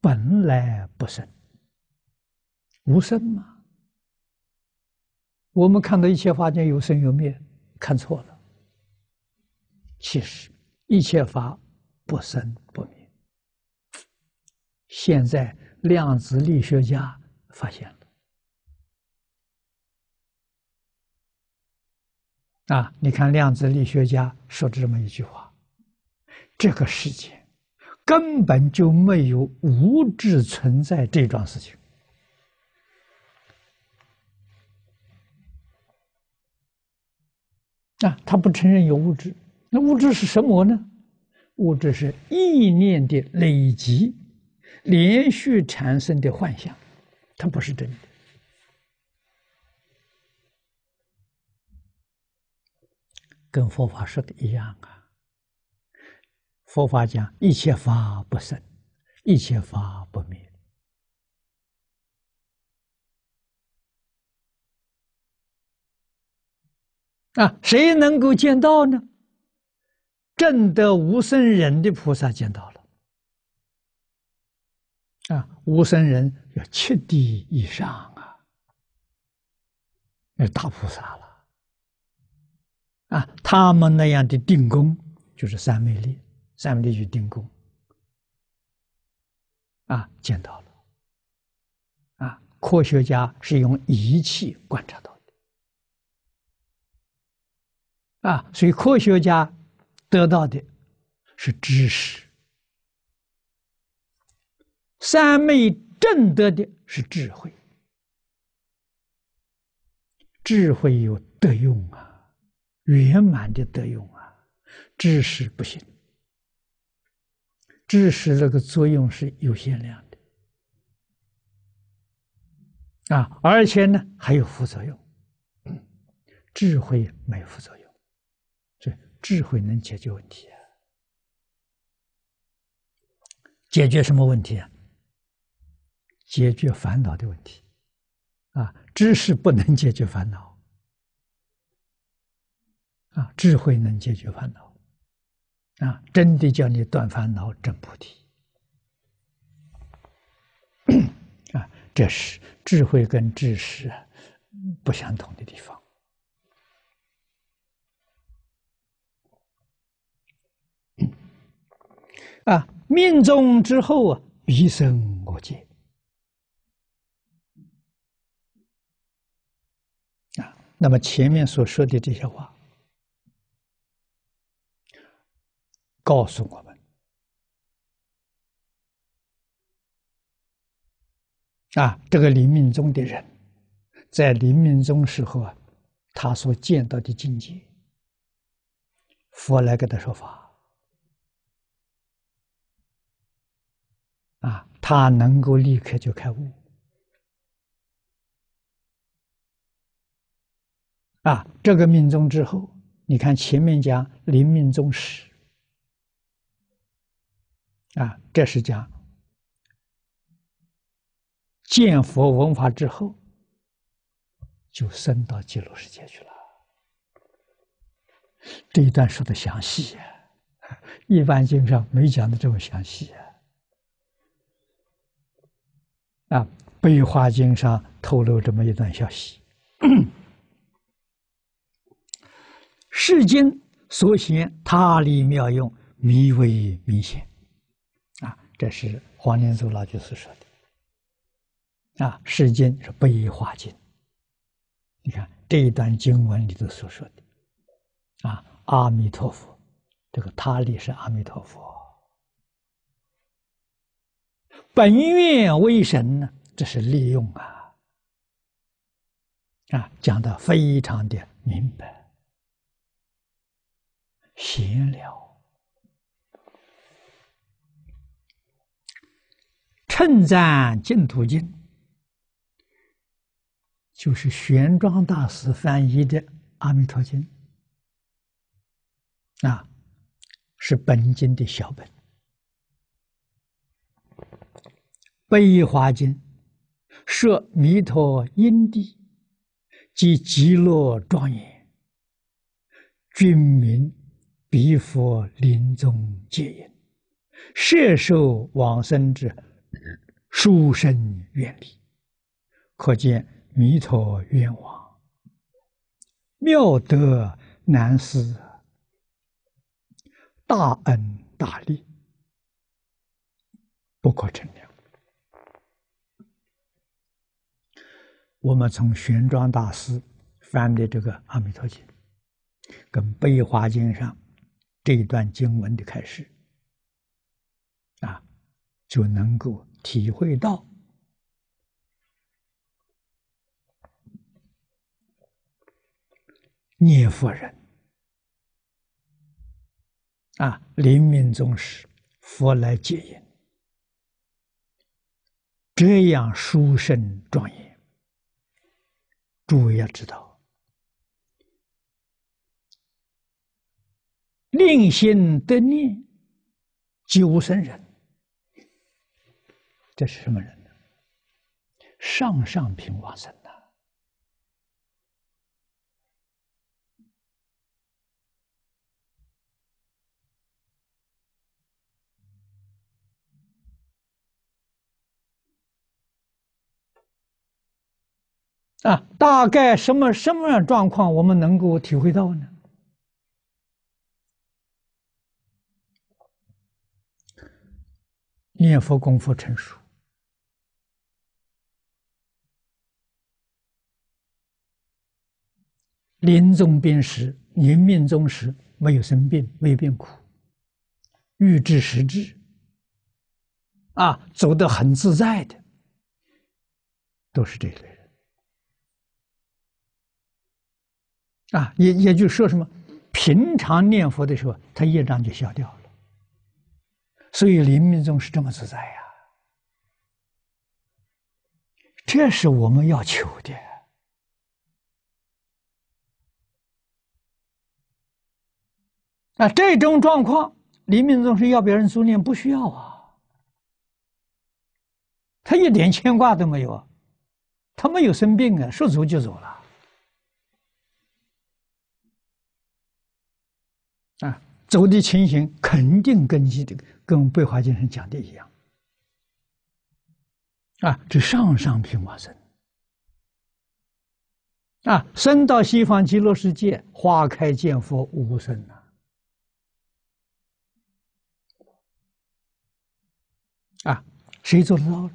[SPEAKER 1] 本来不生，无生嘛。我们看到一切法界有生有灭，看错了。其实一切法不生不灭。现在量子力学家发现了。啊，你看量子力学家说的这么一句话：这个世界根本就没有无质存在这桩事情。那他不承认有物质，那物质是什么呢？物质是意念的累积，连续产生的幻象，它不是真的，跟佛法说的一样啊。佛法讲一切法不生，一切法不灭。啊，谁能够见到呢？正得无生人的菩萨见到了啊！无生人有七地以上啊，那大菩萨了啊！他们那样的定功就是三昧力，三昧力就定功啊，见到了啊！科学家是用仪器观察到。啊，所以科学家得到的是知识，三昧正得的是智慧，智慧有德用啊，圆满的德用啊，知识不行，知识那个作用是有限量的，啊，而且呢还有副作用，智慧没有副作用。智慧能解决问题啊，解决什么问题啊？解决烦恼的问题，啊，知识不能解决烦恼，啊，智慧能解决烦恼，啊，真的叫你断烦恼证菩提，啊，这是智慧跟知识不相同的地方。啊，命中之后啊，余生我见啊。那么前面所说的这些话，告诉我们啊，这个临命中的人，在临命终时候啊，他所见到的境界，佛来给他说法。啊，他能够立刻就开悟。啊，这个命中之后，你看前面讲临命中时，啊，这是讲见佛闻法之后，就升到极乐世界去了。这一段说的详细呀，一般经上没讲的这么详细呀。啊，《悲华经》上透露这么一段消息：世间所显他力妙用，名为明显。啊，这是黄念祖老居士说的。啊，世间是《悲华经》，你看这一段经文里头所说的。啊，阿弥陀佛，这个塔力是阿弥陀佛。本愿为神呢？这是利用啊！啊，讲的非常的明白。闲聊，称赞净土经就是玄奘大师翻译的《阿弥陀经》，啊，是本经的小本。《悲华经》设弥陀因地及极乐庄严，君民必佛临终戒引，摄受往生之书生愿力，可见弥陀愿王妙德难思，大恩大利不可称量。我们从玄奘大师翻的这个《阿弥陀经》跟《悲华经》上这一段经文的开始，啊，就能够体会到聂夫人啊，临命终时佛来接引，这样殊胜庄严。诸位要知道，令心得念，九生人，这是什么人呢？上上品往生。啊，大概什么什么样状况，我们能够体会到呢？念佛功夫成熟，临终病时、临命终时没有生病，有变苦，欲知实质，啊，走得很自在的，都是这类。啊，也也就说什么，平常念佛的时候，他业障就消掉了，所以临命终是这么自在呀。这是我们要求的。啊，这种状况，临命终是要别人租念，不需要啊。他一点牵挂都没有，他没有生病啊，说走就走了。啊，走的情形肯定跟这的跟《悲华先生讲的一样。啊，这上上品往生，啊，生到西方极乐世界，花开见佛，无生啊！啊，谁做得到？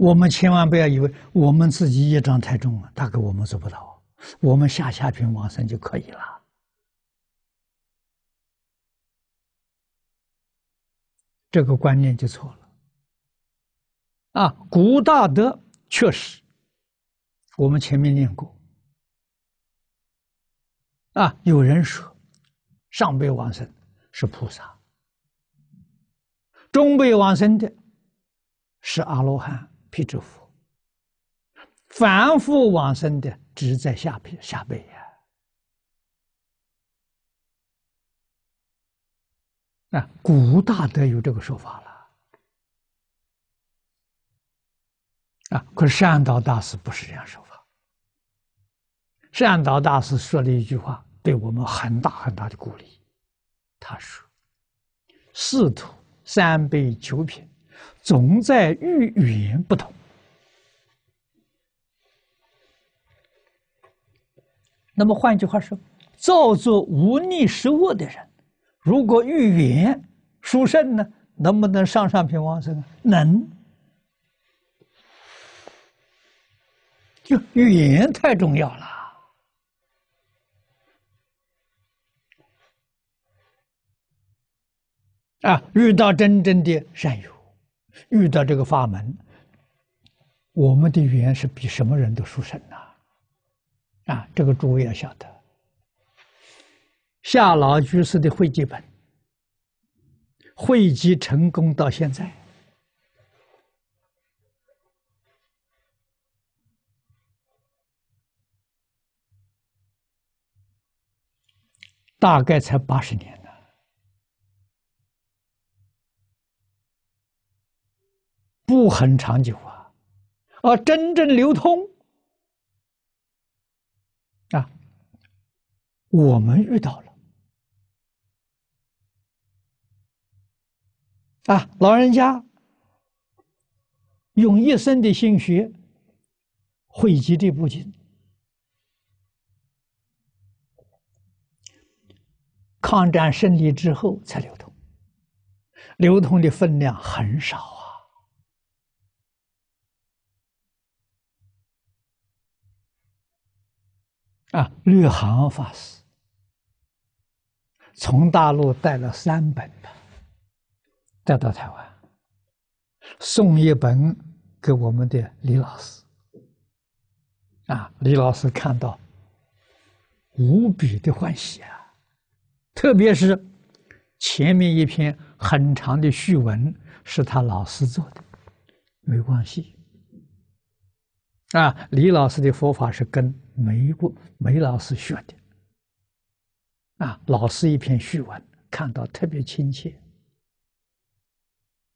[SPEAKER 1] 我们千万不要以为我们自己业障太重了，大哥，我们做不到，我们下下品往生就可以了，这个观念就错了。啊，古大德确实，我们前面念过。啊，有人说，上辈往生是菩萨，中辈往生的是阿罗汉。披诸佛，凡夫往生的只在下品下辈呀！啊，古大德有这个说法了。啊，可是善导大师不是这样说法。善导大师说了一句话，对我们很大很大的鼓励。他说：“四土三辈九品。”总在语言不同。那么，换句话说，造作无逆失恶的人，如果欲言殊胜呢，能不能上上品往生？能，就语言太重要了啊！遇到真正的善友。遇到这个法门，我们的缘是比什么人都殊胜呐！啊，这个诸位要晓得，夏老居士的汇集本汇集成功到现在，大概才八十年。不很长久啊，而真正流通啊，我们遇到了啊，老人家用一生的心血汇集的不仅抗战胜利之后才流通，流通的分量很少。啊，绿航法师从大陆带了三本带到台湾，送一本给我们的李老师。啊，李老师看到无比的欢喜啊，特别是前面一篇很长的序文是他老师做的，没关系。啊，李老师的佛法是跟梅国梅老师学的，啊，老师一篇序文，看到特别亲切，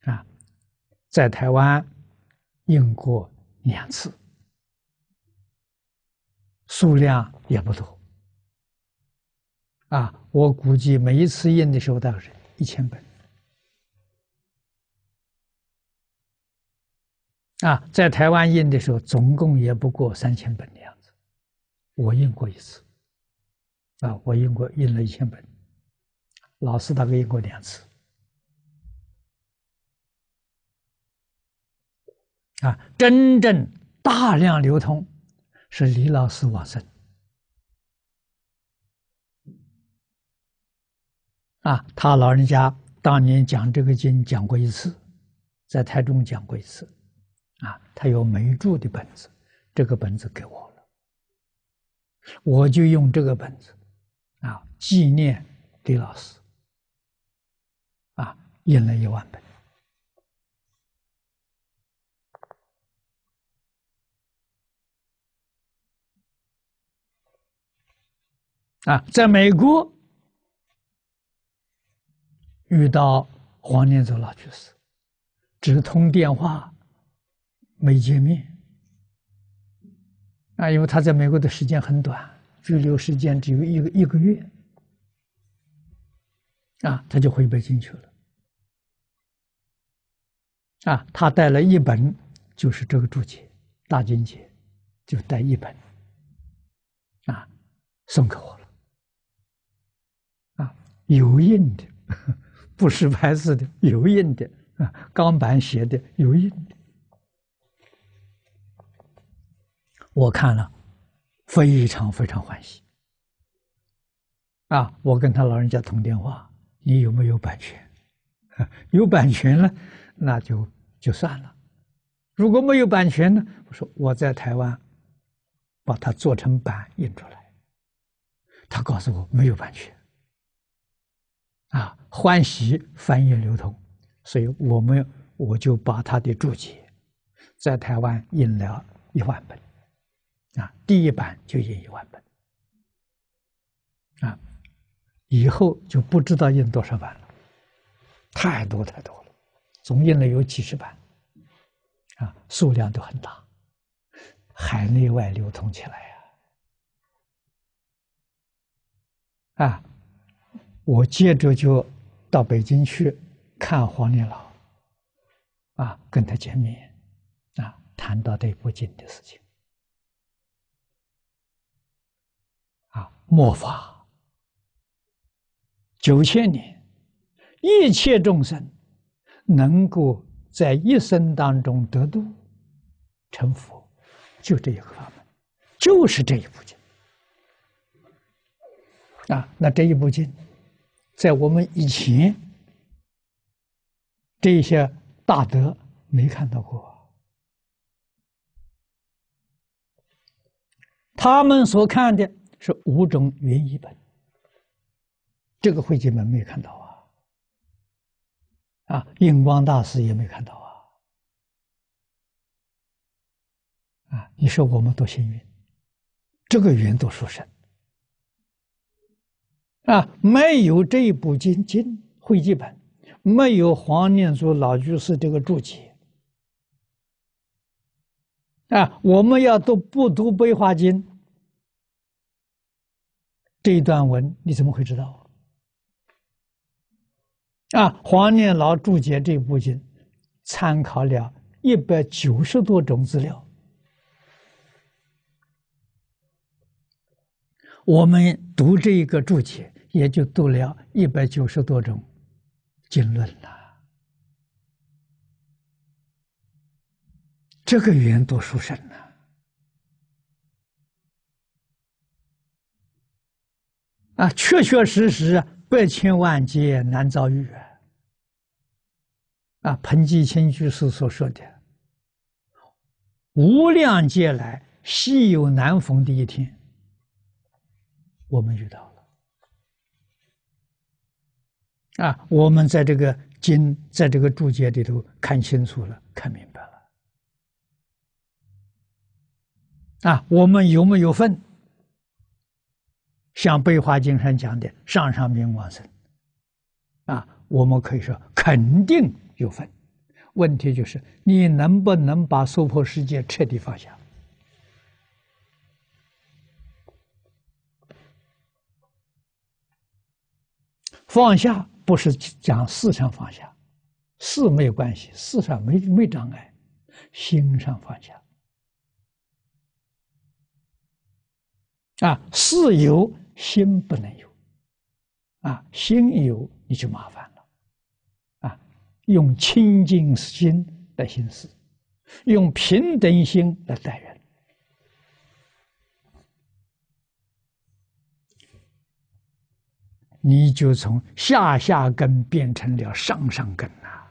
[SPEAKER 1] 啊，在台湾印过两次，数量也不多，啊，我估计每一次印的时候大概是一千本。啊，在台湾印的时候，总共也不过三千本的样子。我印过一次，啊，我印过印了一千本。老师大概印过两次。啊，真正大量流通是李老师往生。啊，他老人家当年讲这个经讲过一次，在台中讲过一次。啊，他有没注的本子，这个本子给我了，我就用这个本子啊纪念李老师，啊，印了一万本。啊，在美国遇到黄念祖老居士，直通电话。没见面啊，因为他在美国的时间很短，拘留时间只有一个一个月啊，他就回北京去了啊。他带了一本，就是这个注解《大经解》，就带一本啊，送给我了啊，油印的，不是牌字的，油印的啊，钢板写的油印的。我看了，非常非常欢喜，啊！我跟他老人家通电话，你有没有版权？有版权了，那就就算了；如果没有版权呢，我说我在台湾把它做成版印出来。他告诉我没有版权，啊，欢喜翻译流通，所以我们我就把他的注解在台湾印了一万本。啊，第一版就印一万本，啊，以后就不知道印多少版了，太多太多了，总印了有几十版，啊，数量都很大，海内外流通起来呀，啊，我接着就到北京去看黄连老，啊，跟他见面，啊，谈到这部经的事情。末法九千年，一切众生能够在一生当中得度成佛，就这一个法门，就是这一部经啊。那这一部经，在我们以前这些大德没看到过，他们所看的。是五种云一本，这个会记本没有看到啊，啊，印光大师也没看到啊，啊，你说我们多幸运，这个云朵书生，啊，没有这一部经经会记本，没有黄念祖老居士这个注解，啊，我们要读不读悲华经？这一段文你怎么会知道啊？黄念老注解这部经，参考了一百九十多种资料。我们读这一个注解，也就读了一百九十多种经论了。这个语言读书深呢？啊，确确实实，百千万劫难遭遇。啊，彭继清居士所说的“无量劫来，稀有难逢的一天”，我们遇到了。啊，我们在这个经，在这个注解里头看清楚了，看明白了。啊，我们有没有份？像《北华经》上讲的“上上明往身”，啊，我们可以说肯定有分，问题就是你能不能把娑婆世界彻底放下？放下不是讲思想放下，是没有关系，思想没没障碍，心上放下。啊，事有心不能有，啊，心有你就麻烦了，啊，用清净心来行事，用平等心来待人，你就从下下根变成了上上根呐，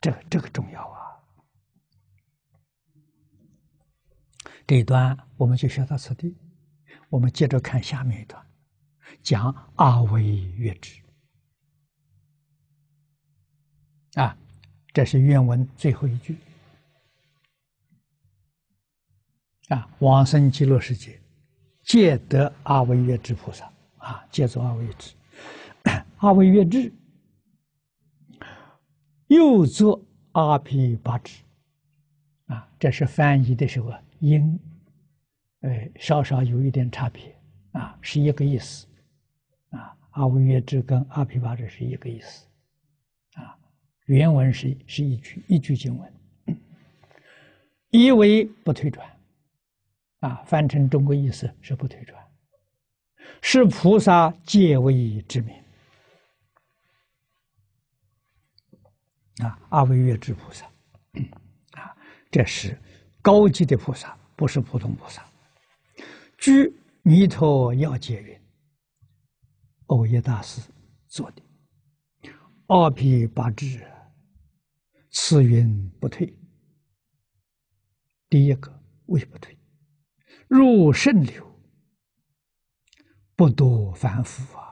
[SPEAKER 1] 这这个重要啊！这一段我们就学到此地。我们接着看下面一段，讲阿维月智啊，这是原文最后一句啊。往生极乐世界，戒得阿维月之菩萨啊，戒足阿维月智。阿维月之又作阿毗八智啊，这是翻译的时候啊，因。哎，稍稍有一点差别，啊，是一个意思，啊，阿惟越之跟阿毗跋致是一个意思，啊，原文是是一句一句经文，一为不退转，啊，翻成中国意思是不退转，是菩萨戒位之名，啊，阿惟越之菩萨，啊，这是高级的菩萨，不是普通菩萨。居弥陀要解云：“欧耶大师做的二辟八智，此云不退。第一个为不退，入肾流不多反夫啊。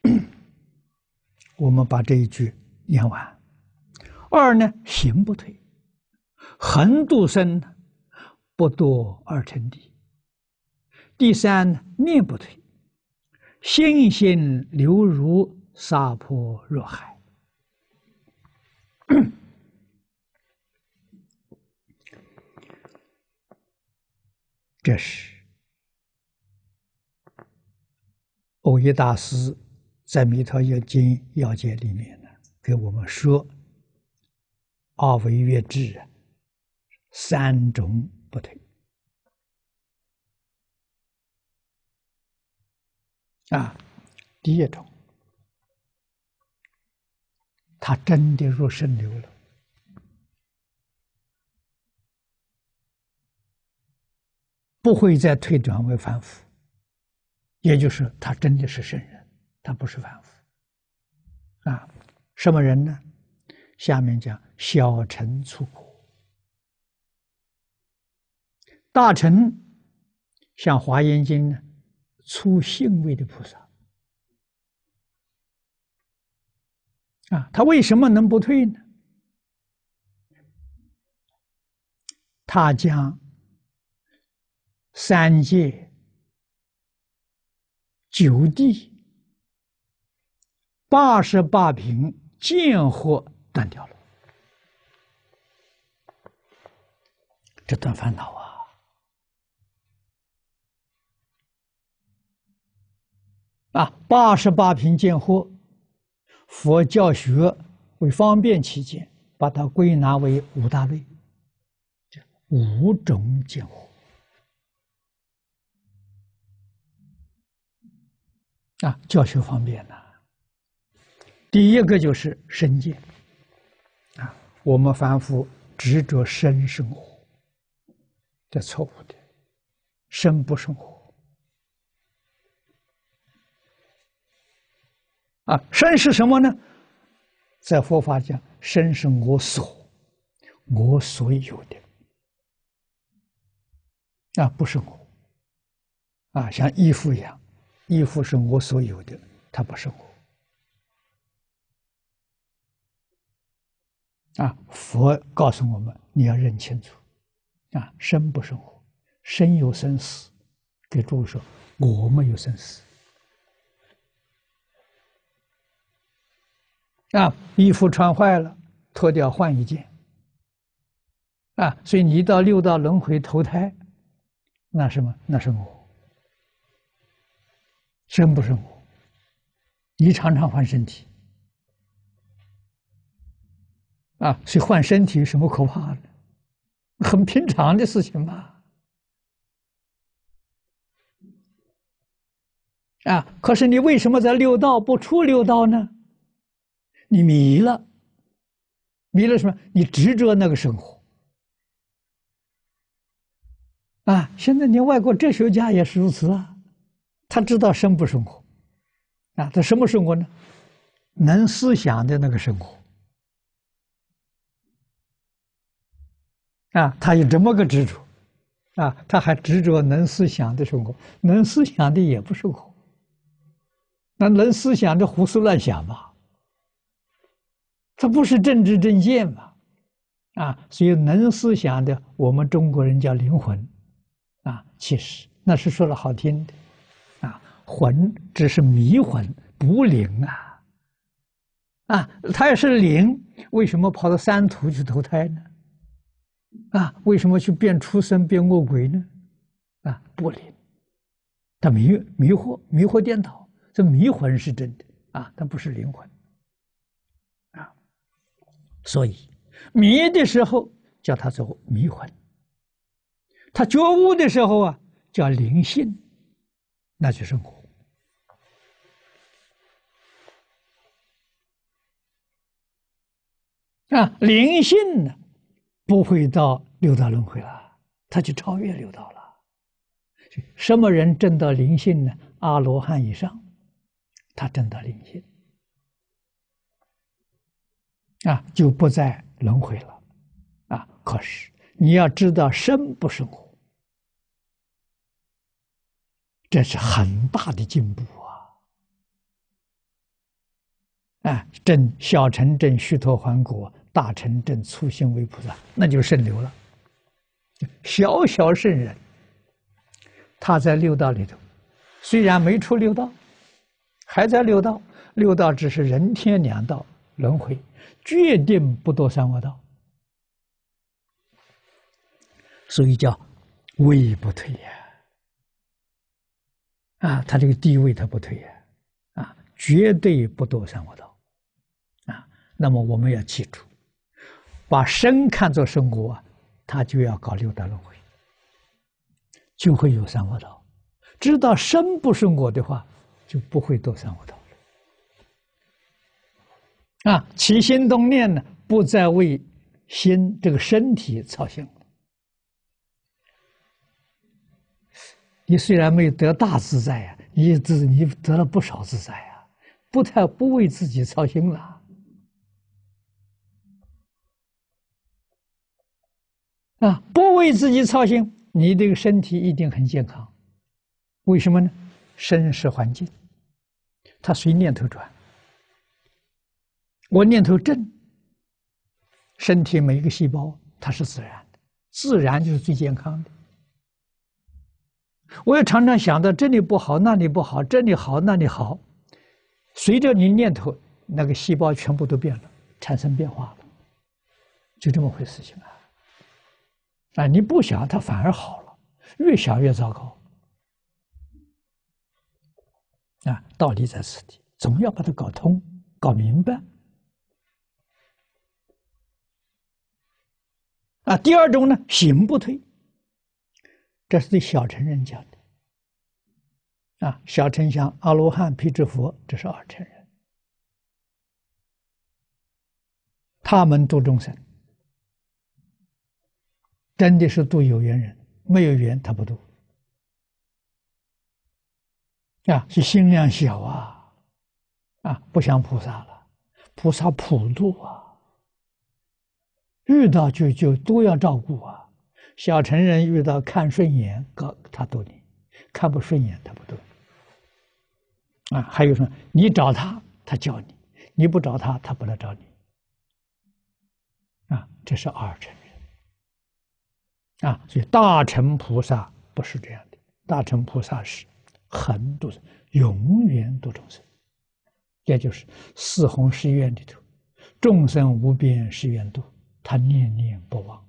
[SPEAKER 1] 我们把这一句念完。二呢，行不退，横渡生不多二乘地。”第三命不退，心性流如沙坡若海。这是，欧耶大师在《弥陀经要解》里面呢，给我们说，二为月制三种不退。啊，第一种，他真的入圣流了，不会再退转为凡夫，也就是他真的是圣人，他不是凡夫。啊，什么人呢？下面讲小臣出国，大臣像华严经呢。出性位的菩萨啊，他为什么能不退呢？他将三界九地八十八品贱货断掉了，这断烦恼啊！啊，八十八品见惑，佛教学为方便起见，把它归纳为五大类，五种见惑。啊，教学方便呢，第一个就是生见，啊，我们凡夫执着生生活，这错误的，生不生活。啊，身是什么呢？在佛法讲，身是我所，我所有的。啊，不是我。啊，像衣服一样，衣服是我所有的，它不是我。啊，佛告诉我们，你要认清楚。啊，身不是我，身有生死。给诸位说，我没有生死。啊，衣服穿坏了，脱掉换一件。啊，所以你一到六道轮回投胎，那什么？那是我，真不是我，你常常换身体，啊，所以换身体有什么可怕的？很平常的事情嘛。啊，可是你为什么在六道不出六道呢？你迷了，迷了什么？你执着那个生活啊！现在连外国哲学家也是如此啊！他知道生不生活啊，他什么生活呢？能思想的那个生活啊，他有这么个执着啊，他还执着能思想的生活，能思想的也不受苦。那能思想的胡思乱想吧。它不是政治政见嘛，啊，所以能思想的，我们中国人叫灵魂，啊，其实那是说了好听的，啊，魂只是迷魂，不灵啊，啊，它要是灵，为什么跑到三途去投胎呢？啊，为什么去变畜生、变恶鬼呢？啊，不灵，他迷迷惑、迷惑颠倒，这迷魂是真的啊，他不是灵魂。所以迷的时候叫他做迷魂，他觉悟的时候啊叫灵性，那就是我。啊灵性呢不会到六道轮回了，他就超越六道了。什么人证到灵性呢？阿罗汉以上，他证到灵性。啊，就不再轮回了，啊！可是你要知道生不生苦，这是很大的进步啊！啊，正小乘正虚陀还果，大乘正初心为菩萨，那就是圣流了。小小圣人，他在六道里头，虽然没出六道，还在六道，六道只是人天两道。轮回，决定不堕三恶道，所以叫位不退呀。啊，他这个地位他不退呀，啊，绝对不堕三恶道，啊，那么我们要记住，把身看作是我，他就要搞六道轮回，就会有三恶道；知道身不是我的话，就不会堕三恶道。啊，起心动念呢，不再为心这个身体操心你虽然没有得大自在呀，你自你得了不少自在呀，不太不为自己操心了。啊，不为自己操心，你这个身体一定很健康。为什么呢？身是环境，它随念头转。我念头正，身体每一个细胞它是自然的，自然就是最健康的。我也常常想到这里不好，那里不好，这里好，那里好，随着你念头，那个细胞全部都变了，产生变化了，就这么回事情啊。啊，你不想它反而好了，越想越糟糕。啊，道理在此地，总要把它搞通，搞明白。啊，第二种呢，行不退，这是对小乘人讲的。啊，小乘像阿罗汉、辟支佛，这是二乘人，他们度众生，真的是度有缘人，没有缘他不度。啊，是心量小啊，啊，不像菩萨了，菩萨普度啊。遇到就就都要照顾啊，小成人遇到看顺眼，高他多你；看不顺眼，他不度。啊，还有什么？你找他，他教你；你不找他，他不来找你。啊，这是二成人。啊，所以大乘菩萨不是这样的，大乘菩萨是恒度生，永远度众生。这就是四宏誓愿里头，众生无边誓愿度。他念念不忘，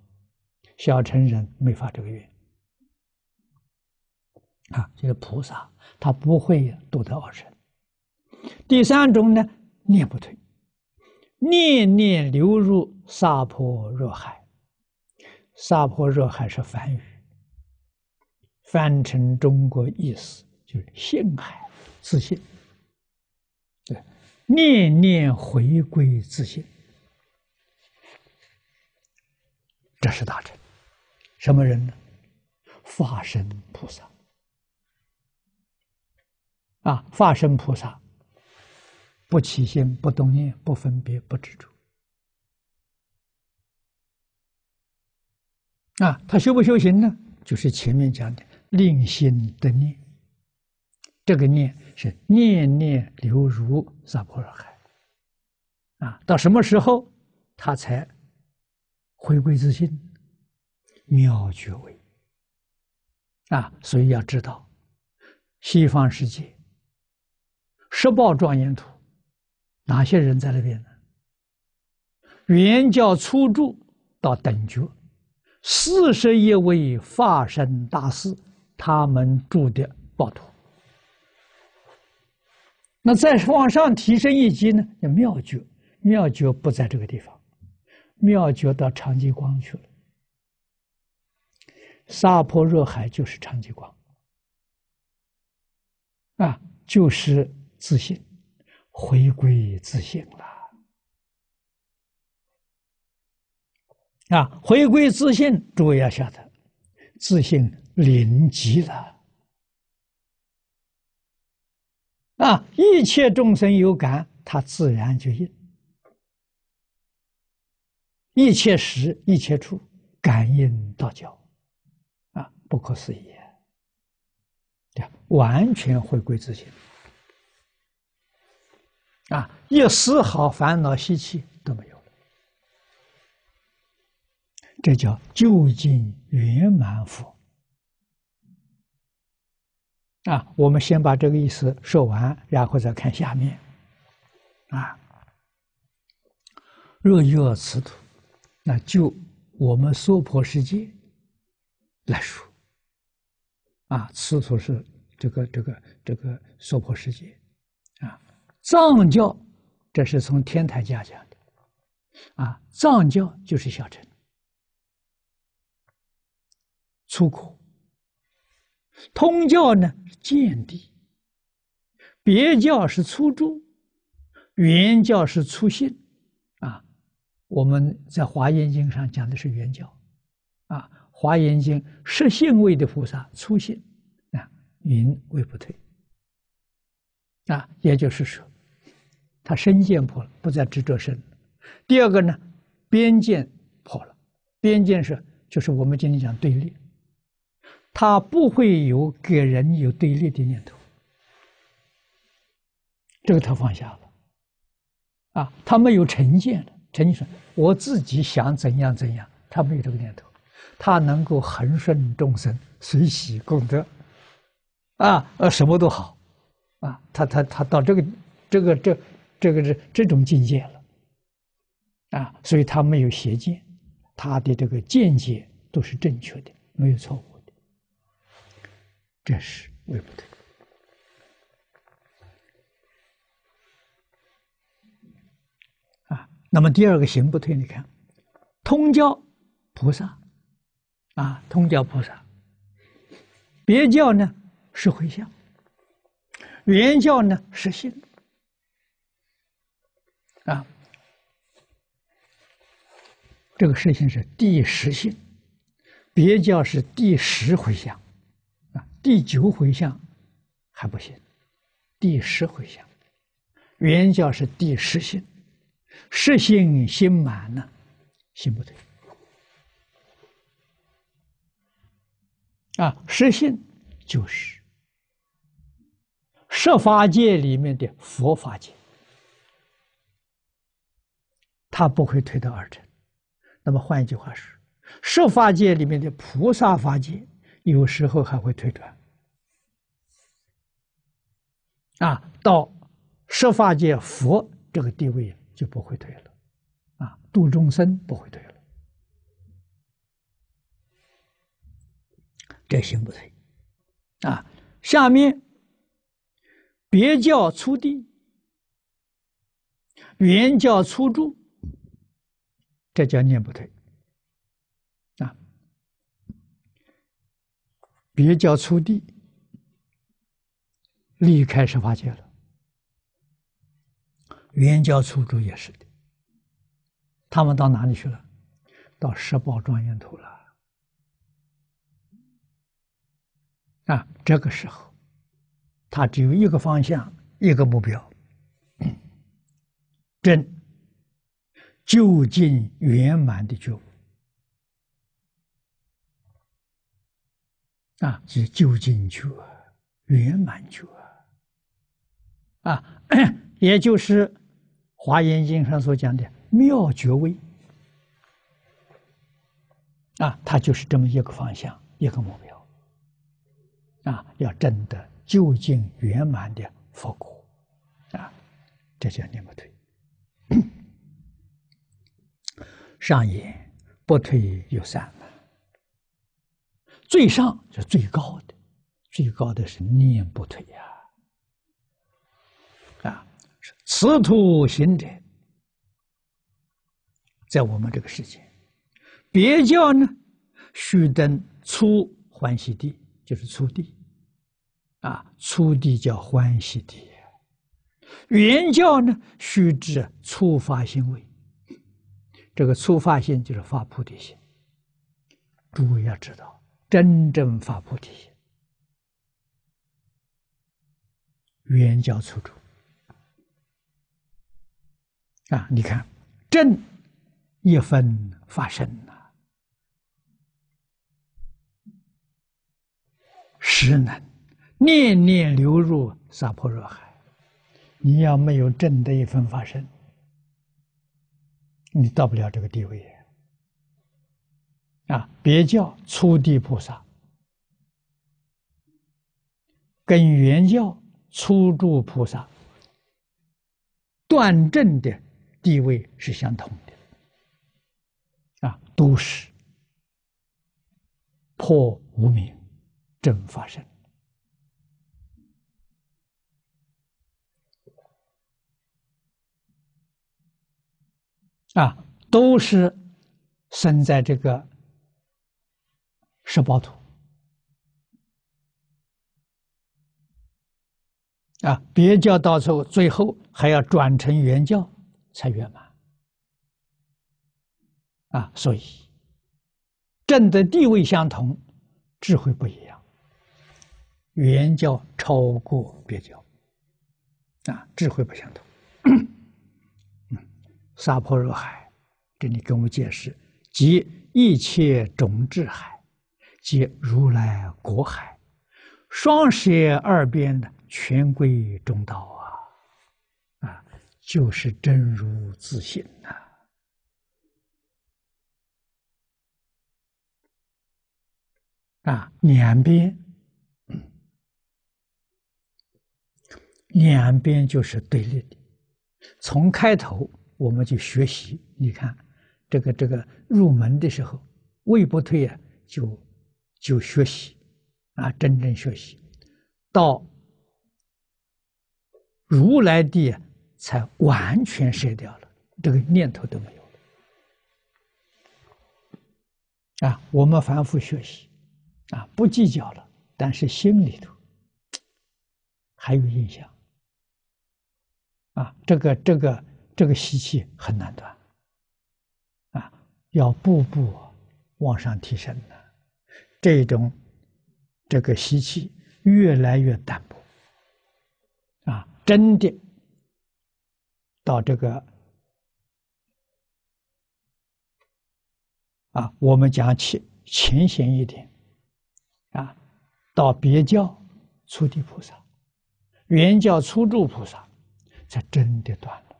[SPEAKER 1] 小乘人没法这个愿啊，就是菩萨，他不会独得二生。第三种呢，念不退，念念流入萨婆若海，萨婆若海是梵语，翻成中国意思就是陷海，自信。对，念念回归自性。这是大臣，什么人呢？化身菩萨啊，化身菩萨，不起心，不动念，不分别，不执着。啊，他修不修行呢？就是前面讲的令心得念，这个念是念念流如萨婆若海啊。到什么时候他才？回归自信，妙觉位啊！所以要知道，西方世界十报庄严土，哪些人在那边呢？原教初住到等觉，四十一位化身大士，他们住的报土。那再往上提升一级呢？叫妙觉。妙觉不在这个地方。妙觉到长吉光去了，萨婆若海就是长吉光，啊，就是自信，回归自信了，啊，回归自信，诸位要晓得，自信临极了，啊，一切众生有感，他自然就应。一切时，一切处，感应道交，啊，不可思议对，完全回归自信。啊，一丝毫烦恼习气都没有了，这叫究竟圆满佛。啊，我们先把这个意思说完，然后再看下面，啊，若有此土。那就我们娑婆世界来说，啊，此处是这个这个这个娑婆世界，啊，藏教这是从天台家讲的，啊，藏教就是小乘，出口，通教呢见地，别教是初中，原教是出信。我们在《华严经》上讲的是圆教，啊，《华严经》实性位的菩萨出现，啊，云位不退，啊，也就是说，他身见破了，不再执着身；第二个呢，边见破了，边见是就是我们今天讲对立，他不会有给人有对立的念头，这个他放下了，啊，他没有成见了。陈医生，我自己想怎样怎样，他没有这个念头，他能够恒顺众生，随喜功德，啊，呃，什么都好，啊，他他他到这个这个这这个这这种境界了，啊，所以他没有邪见，他的这个见解都是正确的，没有错误的，这是为不对。那么第二个行不退，你看，通教菩萨，啊，通教菩萨，别教呢是回向，原教呢是性，啊，这个事情是第十性，别教是第十回向，啊，第九回向还不行，第十回向，原教是第十性。实心心满呢，心不退。啊，实性就是设法界里面的佛法界，他不会退到二乘。那么换一句话说，设法界里面的菩萨法界，有时候还会推转。啊，到设法界佛这个地位了。就不会退了，啊！度众生不会退了，
[SPEAKER 2] 这行不退，
[SPEAKER 1] 啊！下面别教出地，原教出住，这叫念不退，啊！别教出地，离开十发界了。圆交出主也是的，他们到哪里去了？到十宝庄严土了。啊，这个时候，他只有一个方向，一个目标，真究竟圆满的觉悟。啊，是究竟觉，圆满觉，啊，也就是。华严经上所讲的妙觉位啊，它就是这么一个方向，一个目标啊，要证得究竟圆满的佛果啊，这叫念不退。上也不退有三了，最上是最高的，最高的是念不退呀。四土行者，在我们这个世界，别教呢，须登初欢喜地，就是初地，啊，初地叫欢喜地；原教呢，须知初发心位，这个初发心就是发菩提心。诸位要知道，真正发菩提心，原教初初。啊！你看，正一分发生呐，十能念念流入娑婆若海。你要没有正的一分发生，你到不了这个地位。啊！别叫初地菩萨跟原教初住菩萨断正的。地位是相同的，啊，都是破无明正法身，啊，都是生在这个十八土，啊，别教到时候最后还要转成原教。才圆满啊！所以，正的地位相同，智慧不一样。原教超过别教啊，智慧不相同。嗯，沙婆若海，这里跟我们解释：即一切种智海，即如来国海，双十二边的全归中道啊。就是真如自性呐！啊，两边，两边就是对立的。从开头我们就学习，你看，这个这个入门的时候，位不退啊，就就学习啊，真正学习到如来地。才完全舍掉了这个念头都没有了啊！我们反复学习啊，不计较了，但是心里头还有印象啊！这个这个这个习气很难断啊！要步步往上提升的这种这个习气越来越淡薄啊！真的。到这个啊，我们讲起前显一点啊，到别教初地菩萨、原教初住菩萨，才真的断了。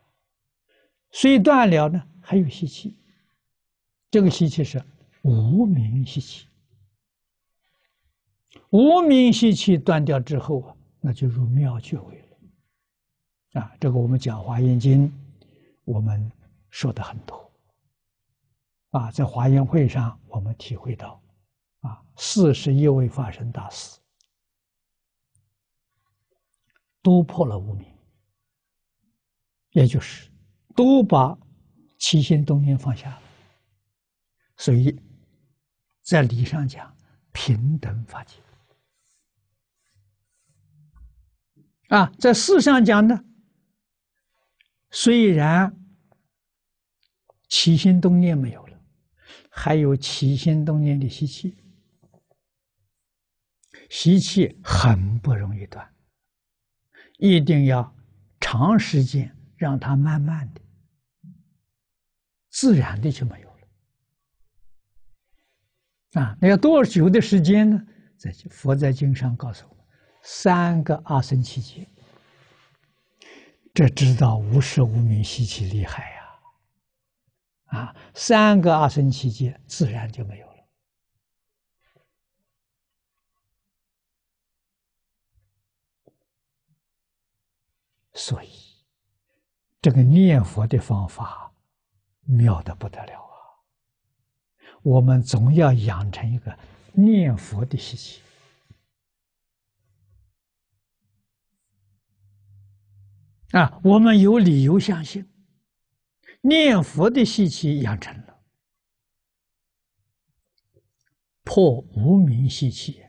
[SPEAKER 1] 虽断了呢，还有习气。这个习气是无名吸气，无名吸气断掉之后啊，那就入妙觉位了。啊，这个我们讲《华严经》，我们说的很多。啊，在华严会上，我们体会到，啊，四十一位法身大师都破了无明，也就是都把七心动念放下了。所以，在理上讲平等法界，啊，在事上讲呢。虽然起心动念没有了，还有起心动念的吸气，吸气很不容易断，一定要长时间让它慢慢的，自然的就没有了。啊，那要多久的时间呢？在佛在经上告诉我们，三个二生七节。这知道无色无名习气厉害呀！啊，三个阿僧祇间自然就没有了。所以，这个念佛的方法妙的不得了啊！我们总要养成一个念佛的习气。啊，我们有理由相信，念佛的习气养成了，破无明习气，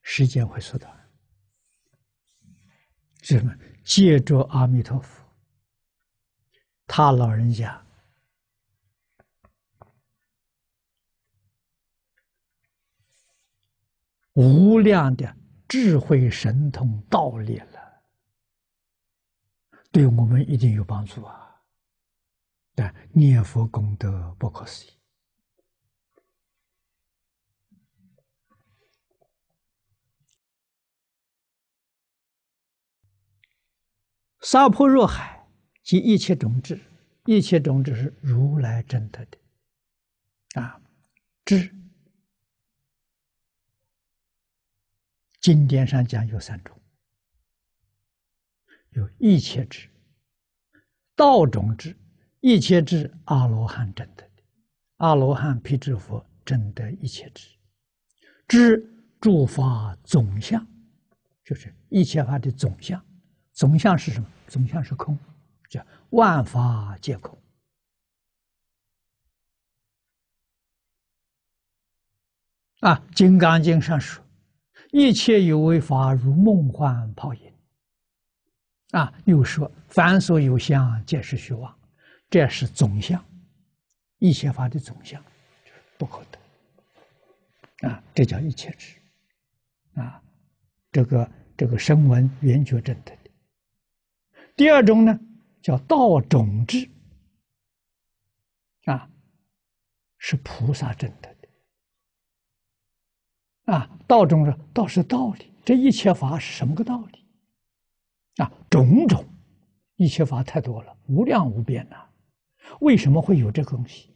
[SPEAKER 1] 时间会缩短。怎么借助阿弥陀佛？他老人家无量的智慧神通，道理了。对我们一定有帮助啊！但念佛功德不可思议，沙坡若海及一切种子，一切种子是如来真德的啊！知经典上讲有三种。有一切智、道种智、一切智、阿罗汉真的，阿罗汉、辟支佛真的一切智，知诸法总相，就是一切法的总相。总相是什么？总相是空，叫万法皆空。啊，《金刚经》上说：“一切有为法，如梦幻泡影。”啊，又说凡所有相，皆是虚妄，这是总相，一切法的总相，就是不可得。啊，这叫一切智，啊，这个这个声闻缘觉正得的。第二种呢，叫道种智，啊，是菩萨正得的。啊，道种是道，是道理，这一切法是什么个道理？啊，种种，一缺乏太多了，无量无边呐！为什么会有这个东西？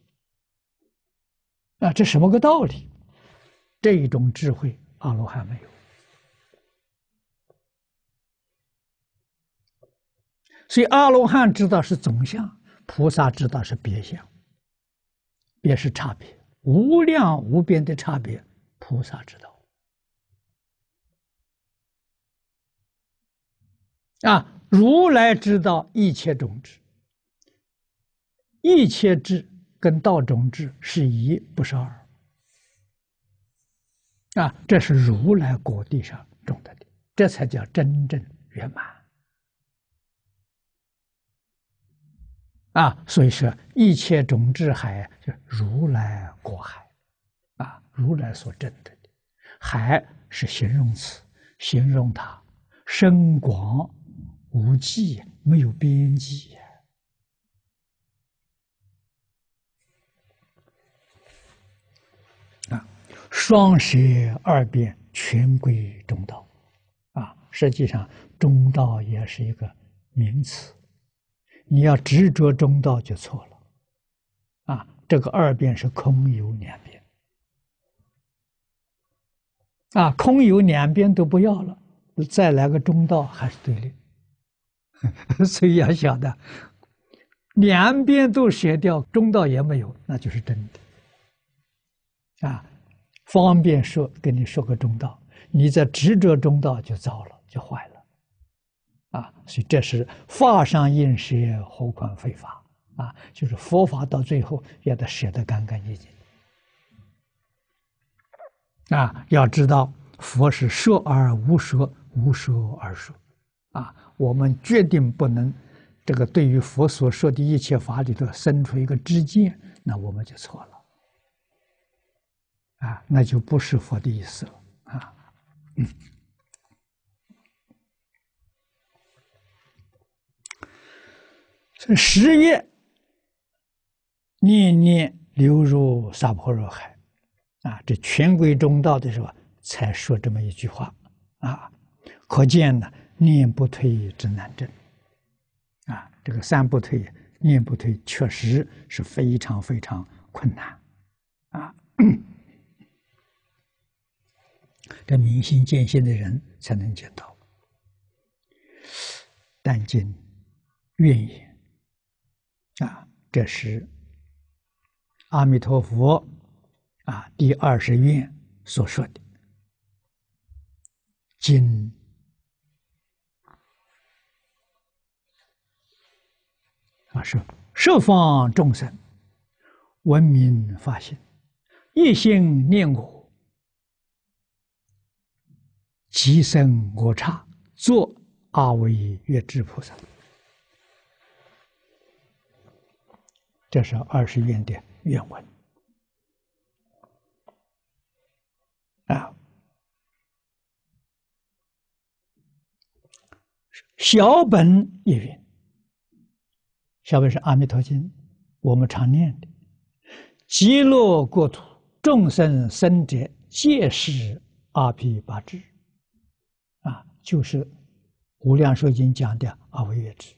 [SPEAKER 1] 啊，这什么个道理？这种智慧，阿罗汉没有，所以阿罗汉知道是总相，菩萨知道是别相，别是差别，无量无边的差别，菩萨知道。啊！如来之道，一切种子，一切智跟道种智是一，不是二。啊，这是如来果地上种的地，这才叫真正圆满。啊，所以说一切种智海就是如来果海，啊，如来所证的海是形容词，形容它深广。无际没有边际呀！啊，双十二辩全归中道，啊，实际上中道也是一个名词，你要执着中道就错了，啊，这个二辩是空有两边，啊，空有两边都不要了，再来个中道还是对立。所以要晓得，两边都舍掉，中道也没有，那就是真的。啊，方便说跟你说个中道，你在执着中道就糟了，就坏了。啊，所以这是法上应时何况非法啊，就是佛法到最后也得舍得干干净净。啊，要知道佛是说而无说，无说而说。啊，我们决定不能，这个对于佛所说的一切法里头生出一个知见，那我们就错了，啊，那就不是佛的意思了，啊。这十月念念流入沙婆若海，啊，这权归中道的时候才说这么一句话，啊，可见呢。念不退之难证，啊，这个三不退、念不退，确实是非常非常困难，啊，这明心见性的人才能见到。但今愿也，啊，这是阿弥陀佛啊第二十愿所说的，今。啊，是受方众生，闻名发心，一心念佛，极生我刹，作阿惟越智菩萨。这是二十愿的原文啊，小本一愿。下面是《阿弥陀经》，我们常念的“极乐国土众生生者，皆是阿毗八支”，啊，就是《无量寿经》讲的阿维耶支。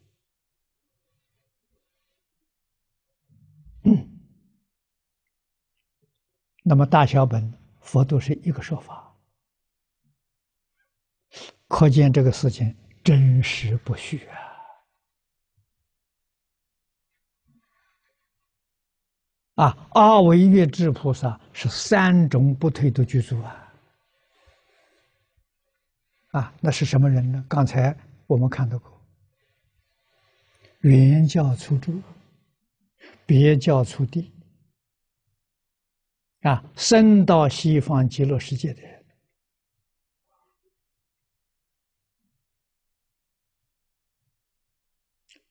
[SPEAKER 1] 那么大小本佛都是一个说法，可见这个事情真实不虚啊。啊，阿维月智菩萨是三种不退的居住啊！啊，那是什么人呢？刚才我们看到过，原教出诸，别教出地，啊，生到西方极乐世界的人，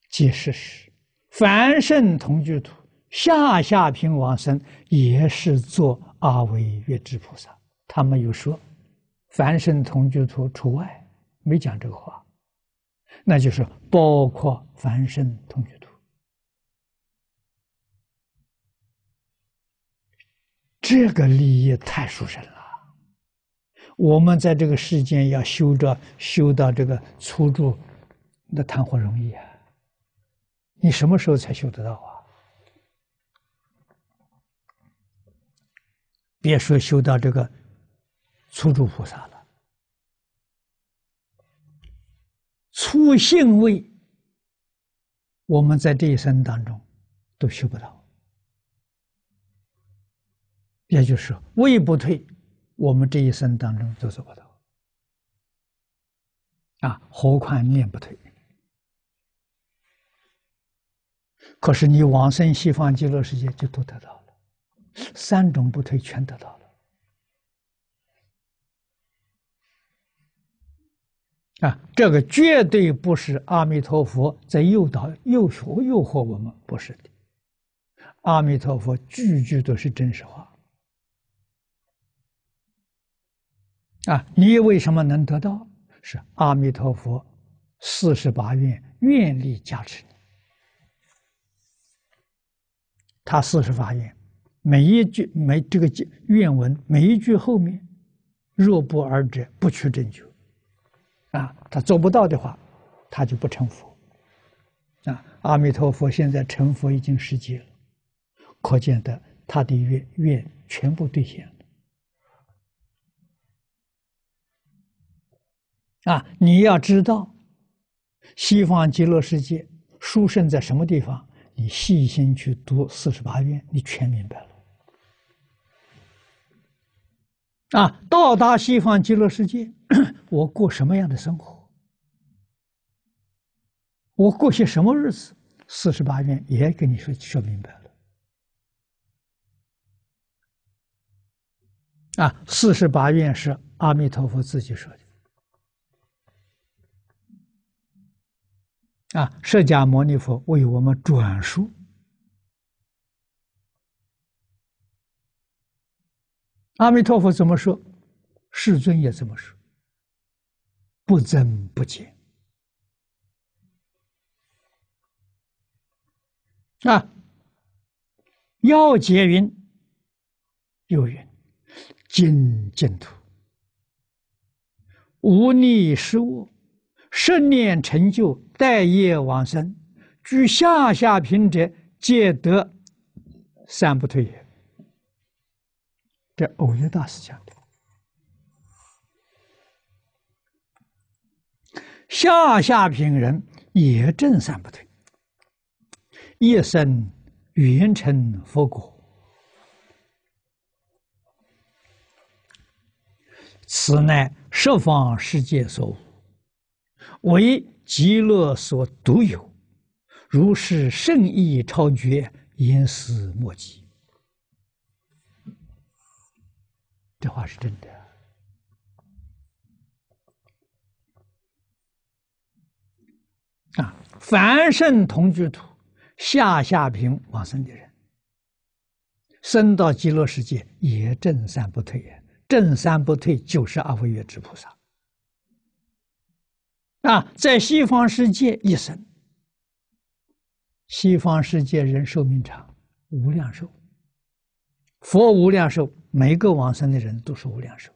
[SPEAKER 1] 即是是凡圣同居土。下下品往生也是做阿惟越之菩萨，他没有说凡圣同居图除外，没讲这个话，那就是包括凡圣同居图。这个利益太殊胜了，我们在这个世间要修着修到这个初住，那谈何容易啊！你什么时候才修得到啊？别说修到这个初住菩萨了，初性位，我们在这一生当中都修不到，也就是胃位不退，我们这一生当中都做不到，啊，何况念不退？可是你往生西方极乐世界就都得到。三种不退全得到了啊！这个绝对不是阿弥陀佛在诱导、诱惑、诱惑我们，不是的。阿弥陀佛句句都是真实话啊！你为什么能得到？是阿弥陀佛四十八愿愿力加持你，他四十八愿。每一句，每这个经愿文，每一句后面，若不尔者，不取正觉，啊，他做不到的话，他就不成佛，啊，阿弥陀佛现在成佛已经十劫了，可见得他的愿愿全部兑现了，啊，你要知道，西方极乐世界书圣在什么地方，你细心去读四十八愿，你全明白了。啊，到达西方极乐世界，我过什么样的生活？我过些什么日子？四十八愿也跟你说说明白了。啊，四十八愿是阿弥陀佛自己说的。啊，释迦牟尼佛为我们转述。阿弥陀佛怎么说，世尊也这么说，不增不减啊。要结云，有云：净净土，无逆施物，十念成就，待业往生，居下下品者，皆得三不退也。偶月大师讲的，下下品人也正三不退，一生圆成佛果，此乃十方世界所无，唯极乐所独有。如是圣意超绝，因思莫及。这话是真的啊！凡圣同居土下下平往生的人，生到极乐世界也正三不退也，正三不退九十二位月之菩萨啊，在西方世界一生。西方世界人寿命长，无量寿，佛无量寿。每个往生的人都是无量寿，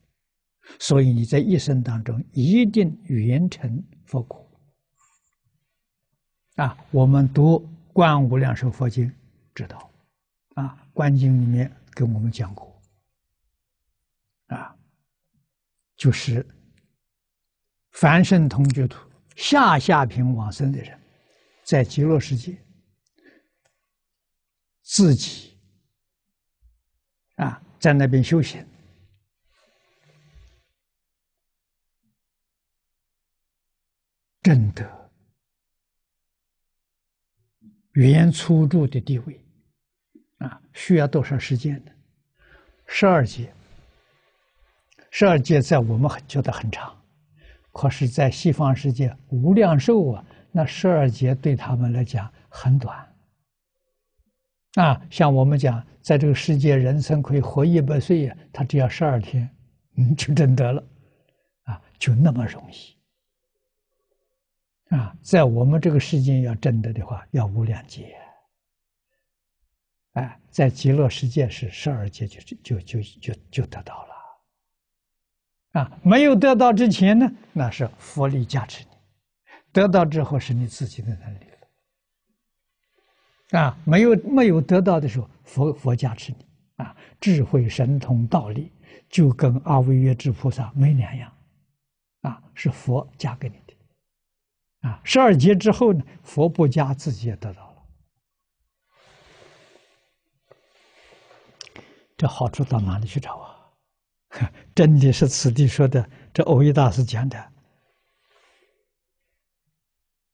[SPEAKER 1] 所以你在一生当中一定圆成佛果。啊，我们读《观无量寿佛经》知道，啊，《观经》里面跟我们讲过，啊，就是凡圣同居土下下品往生的人，在极乐世界自己啊。在那边修行，正语原初住的地位，啊，需要多少时间呢？十二节，十二节在我们觉得很长，可是，在西方世界，无量寿啊，那十二节对他们来讲很短。啊，像我们讲，在这个世界，人生可以活一百岁呀，他只要十二天，嗯，就证得了，啊，就那么容易，啊，在我们这个世界要真得的话，要无量劫，哎，在极乐世界是十二劫，就就就就就得到了，啊，没有得到之前呢，那是佛力加持你，得到之后是你自己的能力。啊，没有没有得到的时候，佛佛加持你，啊，智慧神通道理就跟阿惟约之菩萨没两样，啊，是佛加给你的，啊，十二劫之后呢，佛不加，自己也得到了，这好处到哪里去找啊？真的是此地说的，这欧一大师讲的，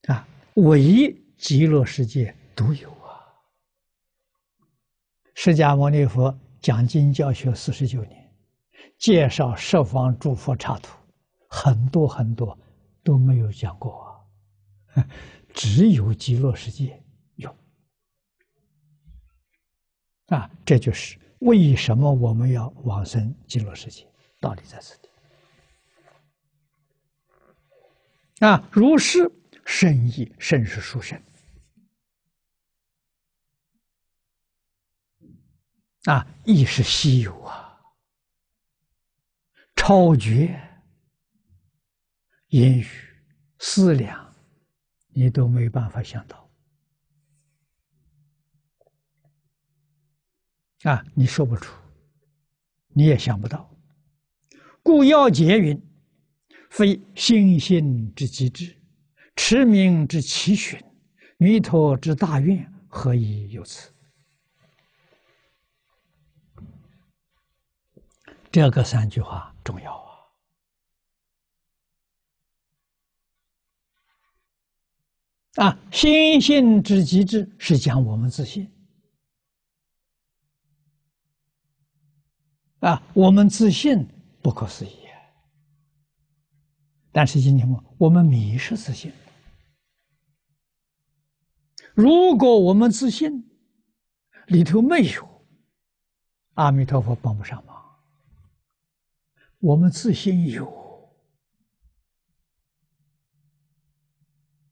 [SPEAKER 1] 啊，唯一极乐世界独有。释迦牟尼佛讲经教学四十九年，介绍十方诸佛插图，很多很多都没有讲过啊，只有极乐世界有啊，这就是为什么我们要往生极乐世界，道理在此地啊，如是甚意甚是殊胜。啊，亦是稀有啊，超绝言语思量，你都没办法想到，啊，你说不出，你也想不到。故要结云：“非心星之极致，驰名之奇寻，弥陀之大愿，何以有此？”这个三句话重要啊！啊，心性之极致是讲我们自信啊，我们自信不可思议。但是今天我们我们迷失自信。如果我们自信里头没有阿弥陀佛，帮不上忙。我们自信有，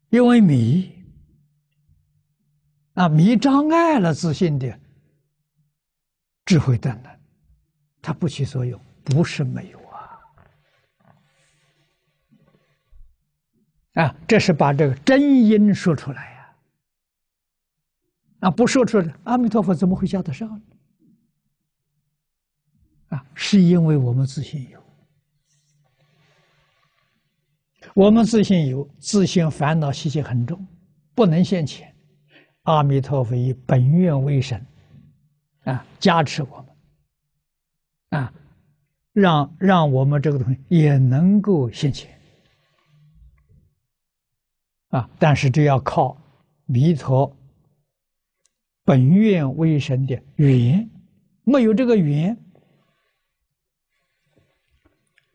[SPEAKER 1] 因为迷，啊迷障碍了自信的智慧等等，它不起作用，不是没有啊，啊，这是把这个真因说出来呀，啊，不说出来，阿弥陀佛怎么会加得上？呢？啊，是因为我们自信有，我们自信有自信烦恼习气很重，不能现前。阿弥陀佛以本愿为神，啊，加持我们，啊，让让我们这个东西也能够现前，啊，但是这要靠弥陀本愿为神的缘，没有这个缘。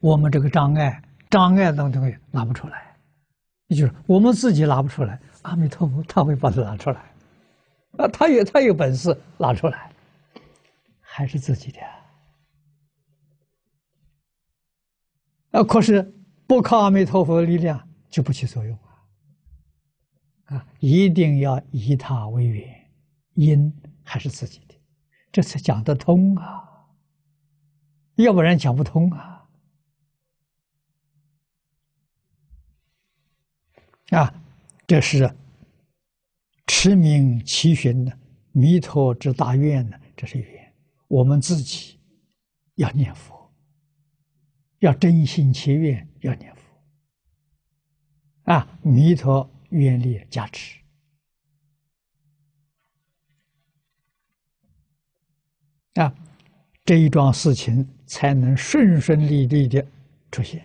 [SPEAKER 1] 我们这个障碍、障碍当中也拿不出来，也就是我们自己拿不出来。阿弥陀佛，他会把它拿出来，啊，他也他有本事拿出来，还是自己的。啊，可是不靠阿弥陀佛的力量就不起作用啊，啊，一定要以他为缘，因还是自己的，这才讲得通啊，要不然讲不通啊。啊，这是持名其寻的弥陀之大愿呢，这是愿。我们自己要念佛，要真心切愿要念佛啊，弥陀愿力加持啊，这一桩事情才能顺顺利利的出现。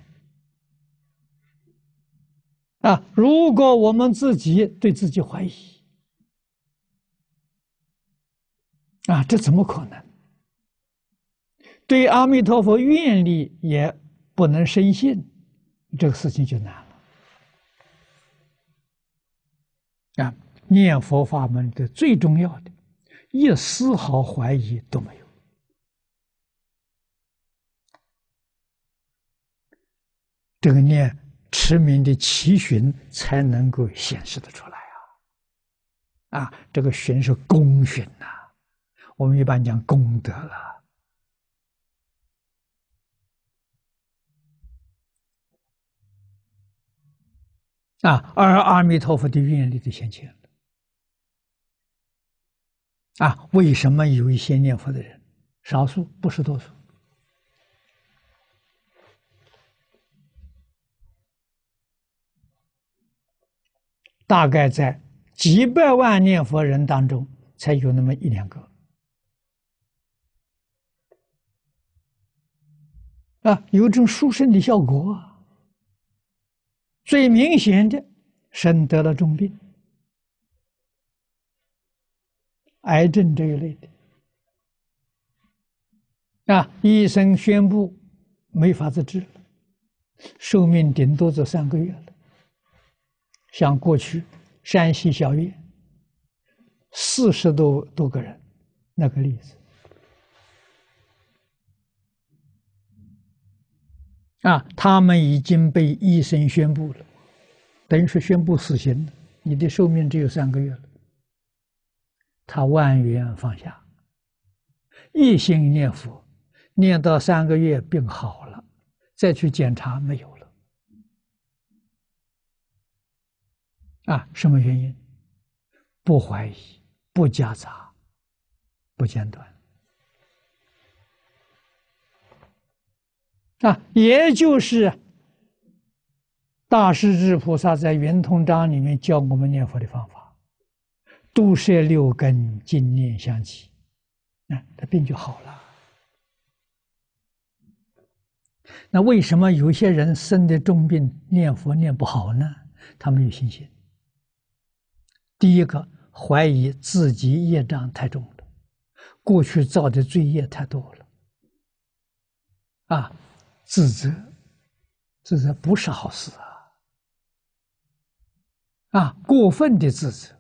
[SPEAKER 1] 啊！如果我们自己对自己怀疑，啊，这怎么可能？对阿弥陀佛愿力也不能深信，这个事情就难了。啊，念佛法门的最重要的，一丝毫怀疑都没有，这个念。持名的奇寻才能够显示的出来啊，啊，这个“寻是功寻呐，我们一般讲功德了，啊，而阿弥陀佛的愿力就显现了，啊，为什么有一些念佛的人，少数不是多数？大概在几百万念佛人当中，才有那么一两个啊，有种殊身的效果。最明显的，生得了重病，癌症这一类的啊，医生宣布没法子治了，寿命顶多就三个月了。像过去山西小院四十多多个人那个例子啊，他们已经被医生宣布了，等于说宣布死刑了，你的寿命只有三个月了。他万缘放下，一心念佛，念到三个月病好了，再去检查没有。啊，什么原因？不怀疑，不夹杂，不间断。啊，也就是大势至菩萨在《圆通章》里面教我们念佛的方法：，度摄六根，净念相继。啊，他病就好了。那为什么有些人生得重病，念佛念不好呢？他没有信心。第一个怀疑自己业障太重了，过去造的罪业太多了，啊，自责，自责不是好事啊，啊，过分的自责，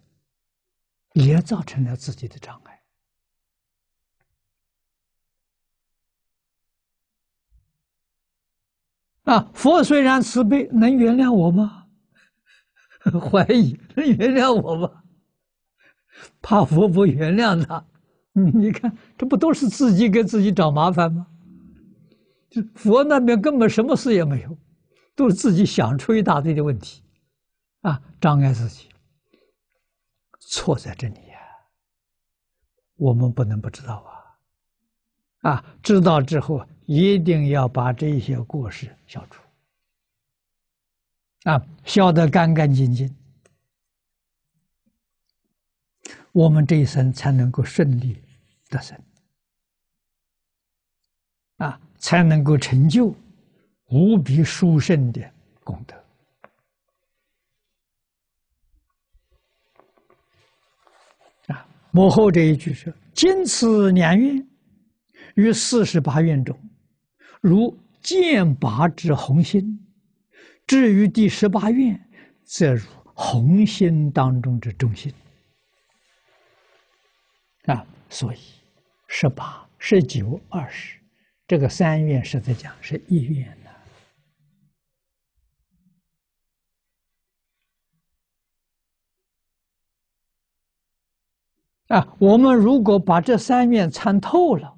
[SPEAKER 1] 也造成了自己的障碍。啊，佛虽然慈悲，能原谅我吗？怀疑，原谅我吧，怕佛不原谅他。你看，这不都是自己给自己找麻烦吗？就佛那边根本什么事也没有，都是自己想出一大堆的问题，啊，障碍自己，错在这里呀。我们不能不知道啊，啊，知道之后一定要把这些故事消除。啊，消得干干净净，我们这一生才能够顺利得生，啊，才能够成就无比殊胜的功德。啊，母后这一句是：今此年愿，于四十八愿中，如剑拔之红星。”至于第十八愿，则如红星当中之中心啊，所以十八、十九、二十，这个三愿是在讲是一愿的啊。我们如果把这三愿参透了，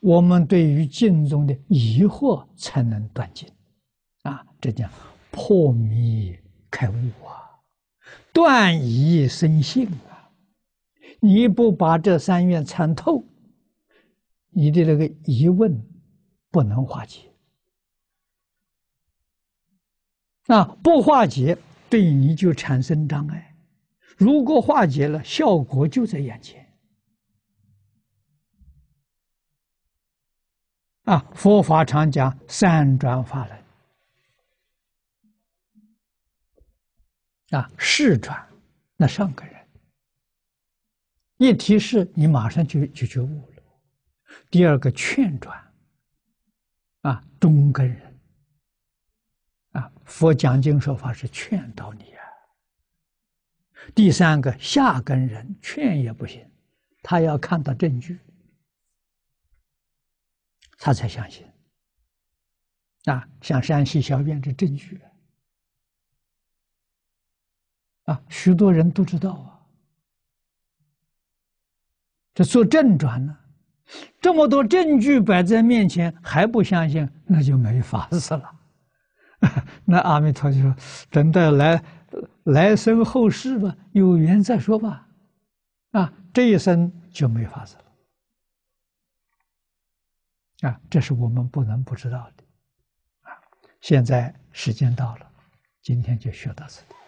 [SPEAKER 1] 我们对于镜中的疑惑才能断尽。这叫破迷开悟啊，断疑生信啊！你不把这三愿参透，你的那个疑问不能化解。那不化解对你就产生障碍；如果化解了，效果就在眼前。啊，佛法常讲三转法轮。啊，示转，那上个人一提示，你马上就就觉悟了。第二个劝转，啊中根人，啊佛讲经说法是劝导你啊。第三个下根人劝也不行，他要看到证据，他才相信。啊，像山西小院这证据。啊，许多人都知道啊。这做正转呢，这么多证据摆在面前，还不相信，那就没法子了。那阿弥陀就说：“等待来来生后世吧，有缘再说吧。”啊，这一生就没法子了。啊，这是我们不能不知道的。啊，现在时间到了，今天就学到这里。